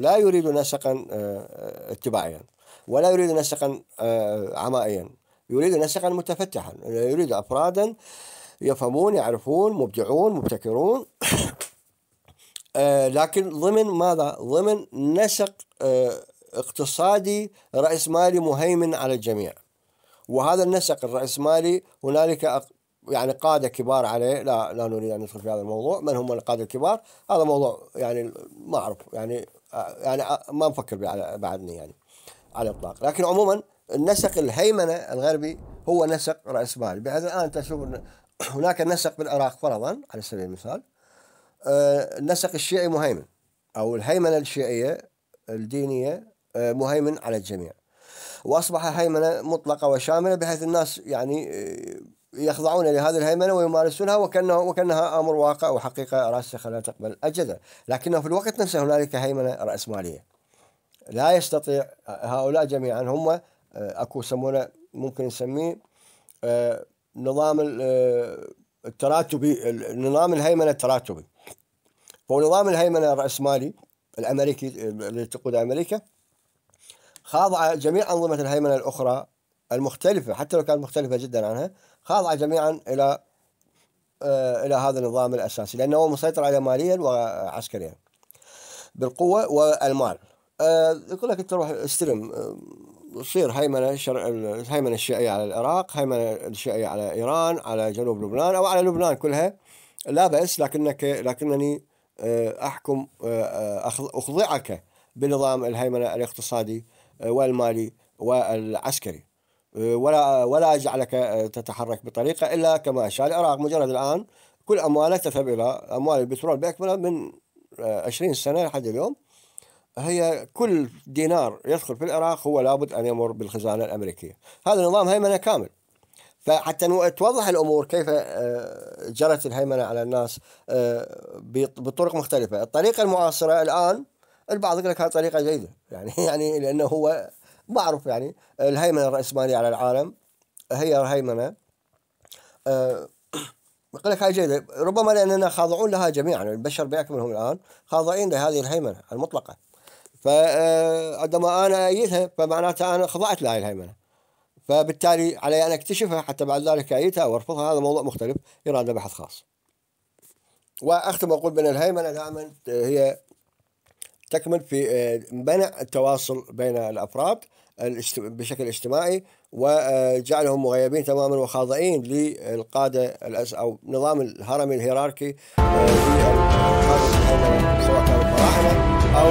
لا يريد نسقا اتباعيا ولا يريد نسقا عمائيا يريد نسقا متفتحا يريد أفرادا يفهمون يعرفون مبدعون مبتكرون آه، لكن ضمن ماذا؟ ضمن نسق آه، اقتصادي رأسمالي مهيمن على الجميع وهذا النسق الرأسمالي هنالك يعني قادة كبار عليه لا لا نريد أن ندخل في هذا الموضوع من هم القادة الكبار هذا موضوع يعني ما أعرف يعني آه، يعني ما نفكر بعدني يعني على الإطلاق لكن عموما النسق الهيمنة الغربي هو نسق رأس مال بحيث الآن تشوف <clears throat> هناك نسق بالعراق فرضا على سبيل المثال آه، النسق الشيعي مهيمن أو الهيمنة الشيعية الدينية آه، مهيمن على الجميع وأصبح هيمنة مطلقة وشاملة بحيث الناس يعني آه، يخضعون لهذه الهيمنه ويمارسونها وكانها وكانها امر واقع وحقيقه راسخه لا تقبل الجدل، لكنه في الوقت نفسه هنالك هيمنه راسماليه. لا يستطيع هؤلاء جميعا هم آه، اكو يسمونه ممكن نسميه آه، نظام آه، التراتبي نظام الهيمنه التراتبي فنظام الهيمنه الراسمالي الامريكي اللي تقوده امريكا خاضعه جميع انظمه الهيمنه الاخرى المختلفه حتى لو كانت مختلفه جدا عنها خاضعه جميعا الى الى هذا النظام الاساسي لانه هو مسيطر عليه ماليا وعسكريا بالقوه والمال يقول لك انت روح استلم تصير هيمنه شر... الهيمنه الشيعيه على العراق، هيمنه الشيعيه على ايران، على جنوب لبنان او على لبنان كلها لا بأس لكنك لكنني آه، احكم آه، آه، اخضعك بنظام الهيمنه الاقتصادي والمالي والعسكري ولا ولا اجعلك تتحرك بطريقه الا كما شاء العراق مجرد الان كل امواله تذهب الى اموال البترول باكملها من 20 سنه لحد اليوم هي كل دينار يدخل في العراق هو لابد أن يمر بالخزانة الأمريكية هذا نظام هيمنة كامل فحتى توضح الامور كيف آه، جرت الهيمنه على الناس آه، بطرق مختلفه، الطريقه المعاصره الان البعض يقول لك هذه طريقه جيده، <laughs> يعني يعني لانه هو معروف يعني الهيمنه الراسماليه على العالم هي هيمنه آه، <clears throat> يقول لك هاي جيده، ربما لاننا خاضعون لها جميعا، البشر باكملهم الان خاضعين لهذه الهيمنه المطلقه. فعندما انا ايدها فمعناتها انا خضعت لهاي الهيمنه فبالتالي علي ان اكتشفها حتى بعد ذلك ايدها وارفضها هذا موضوع مختلف يراد بحث خاص. واختم واقول بان الهيمنه دائما هي تكمن في آه، منع التواصل بين الافراد بشكل اجتماعي وجعلهم مغيبين تماما وخاضعين للقاده او نظام الهرمي الهيراركي آه، سواء كانوا او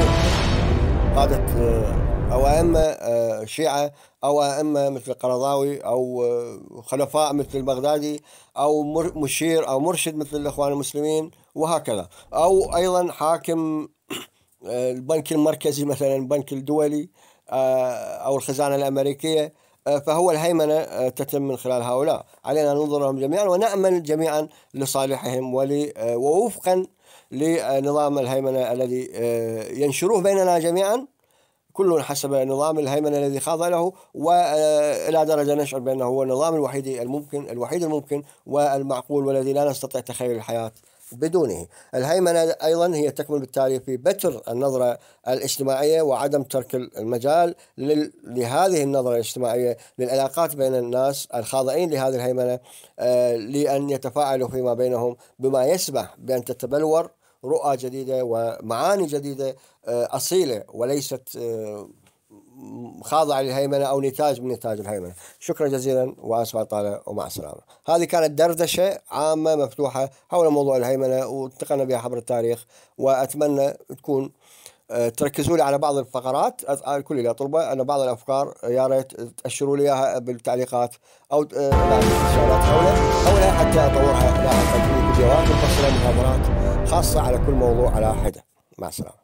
قادة آه، أو أئمة آه، شيعة أو أئمة مثل القرضاوي أو آه، خلفاء مثل البغدادي أو مشير أو مرشد مثل الإخوان المسلمين وهكذا أو أيضا حاكم البنك المركزي مثلا البنك الدولي أو الخزانة الأمريكية فهو الهيمنة تتم من خلال هؤلاء علينا أن ننظرهم جميعا ونأمل جميعا لصالحهم ووفقا لنظام الهيمنة الذي آه، ينشروه بيننا جميعا كل حسب نظام الهيمنة الذي خاض له وإلى آه، درجة نشعر بأنه هو النظام الوحيد الممكن الوحيد الممكن والمعقول والذي لا نستطيع تخيل الحياة بدونه الهيمنة أيضا هي تكمن بالتالي في بتر النظرة الاجتماعية وعدم ترك المجال لهذه النظرة الاجتماعية للعلاقات بين الناس الخاضعين لهذه الهيمنة آه، لأن يتفاعلوا فيما بينهم بما يسمح بأن تتبلور رؤى جديده ومعاني جديده آه، اصيله وليست آه، خاضعه للهيمنه او نتاج من نتاج الهيمنه. شكرا جزيلا واسف على ومع السلامه. هذه كانت دردشه عامه مفتوحه حول موضوع الهيمنه وانتقلنا بها عبر التاريخ واتمنى تكون آه، تركزوا لي على بعض الفقرات الكل اللي اطلبه انا بعض الافكار يا ريت تاشروا لي اياها بالتعليقات او استفسارات حولها حولها حتى اطورها لا فيديوهات مفصله محاضرات خاصة على كل موضوع على حدة مع السلامة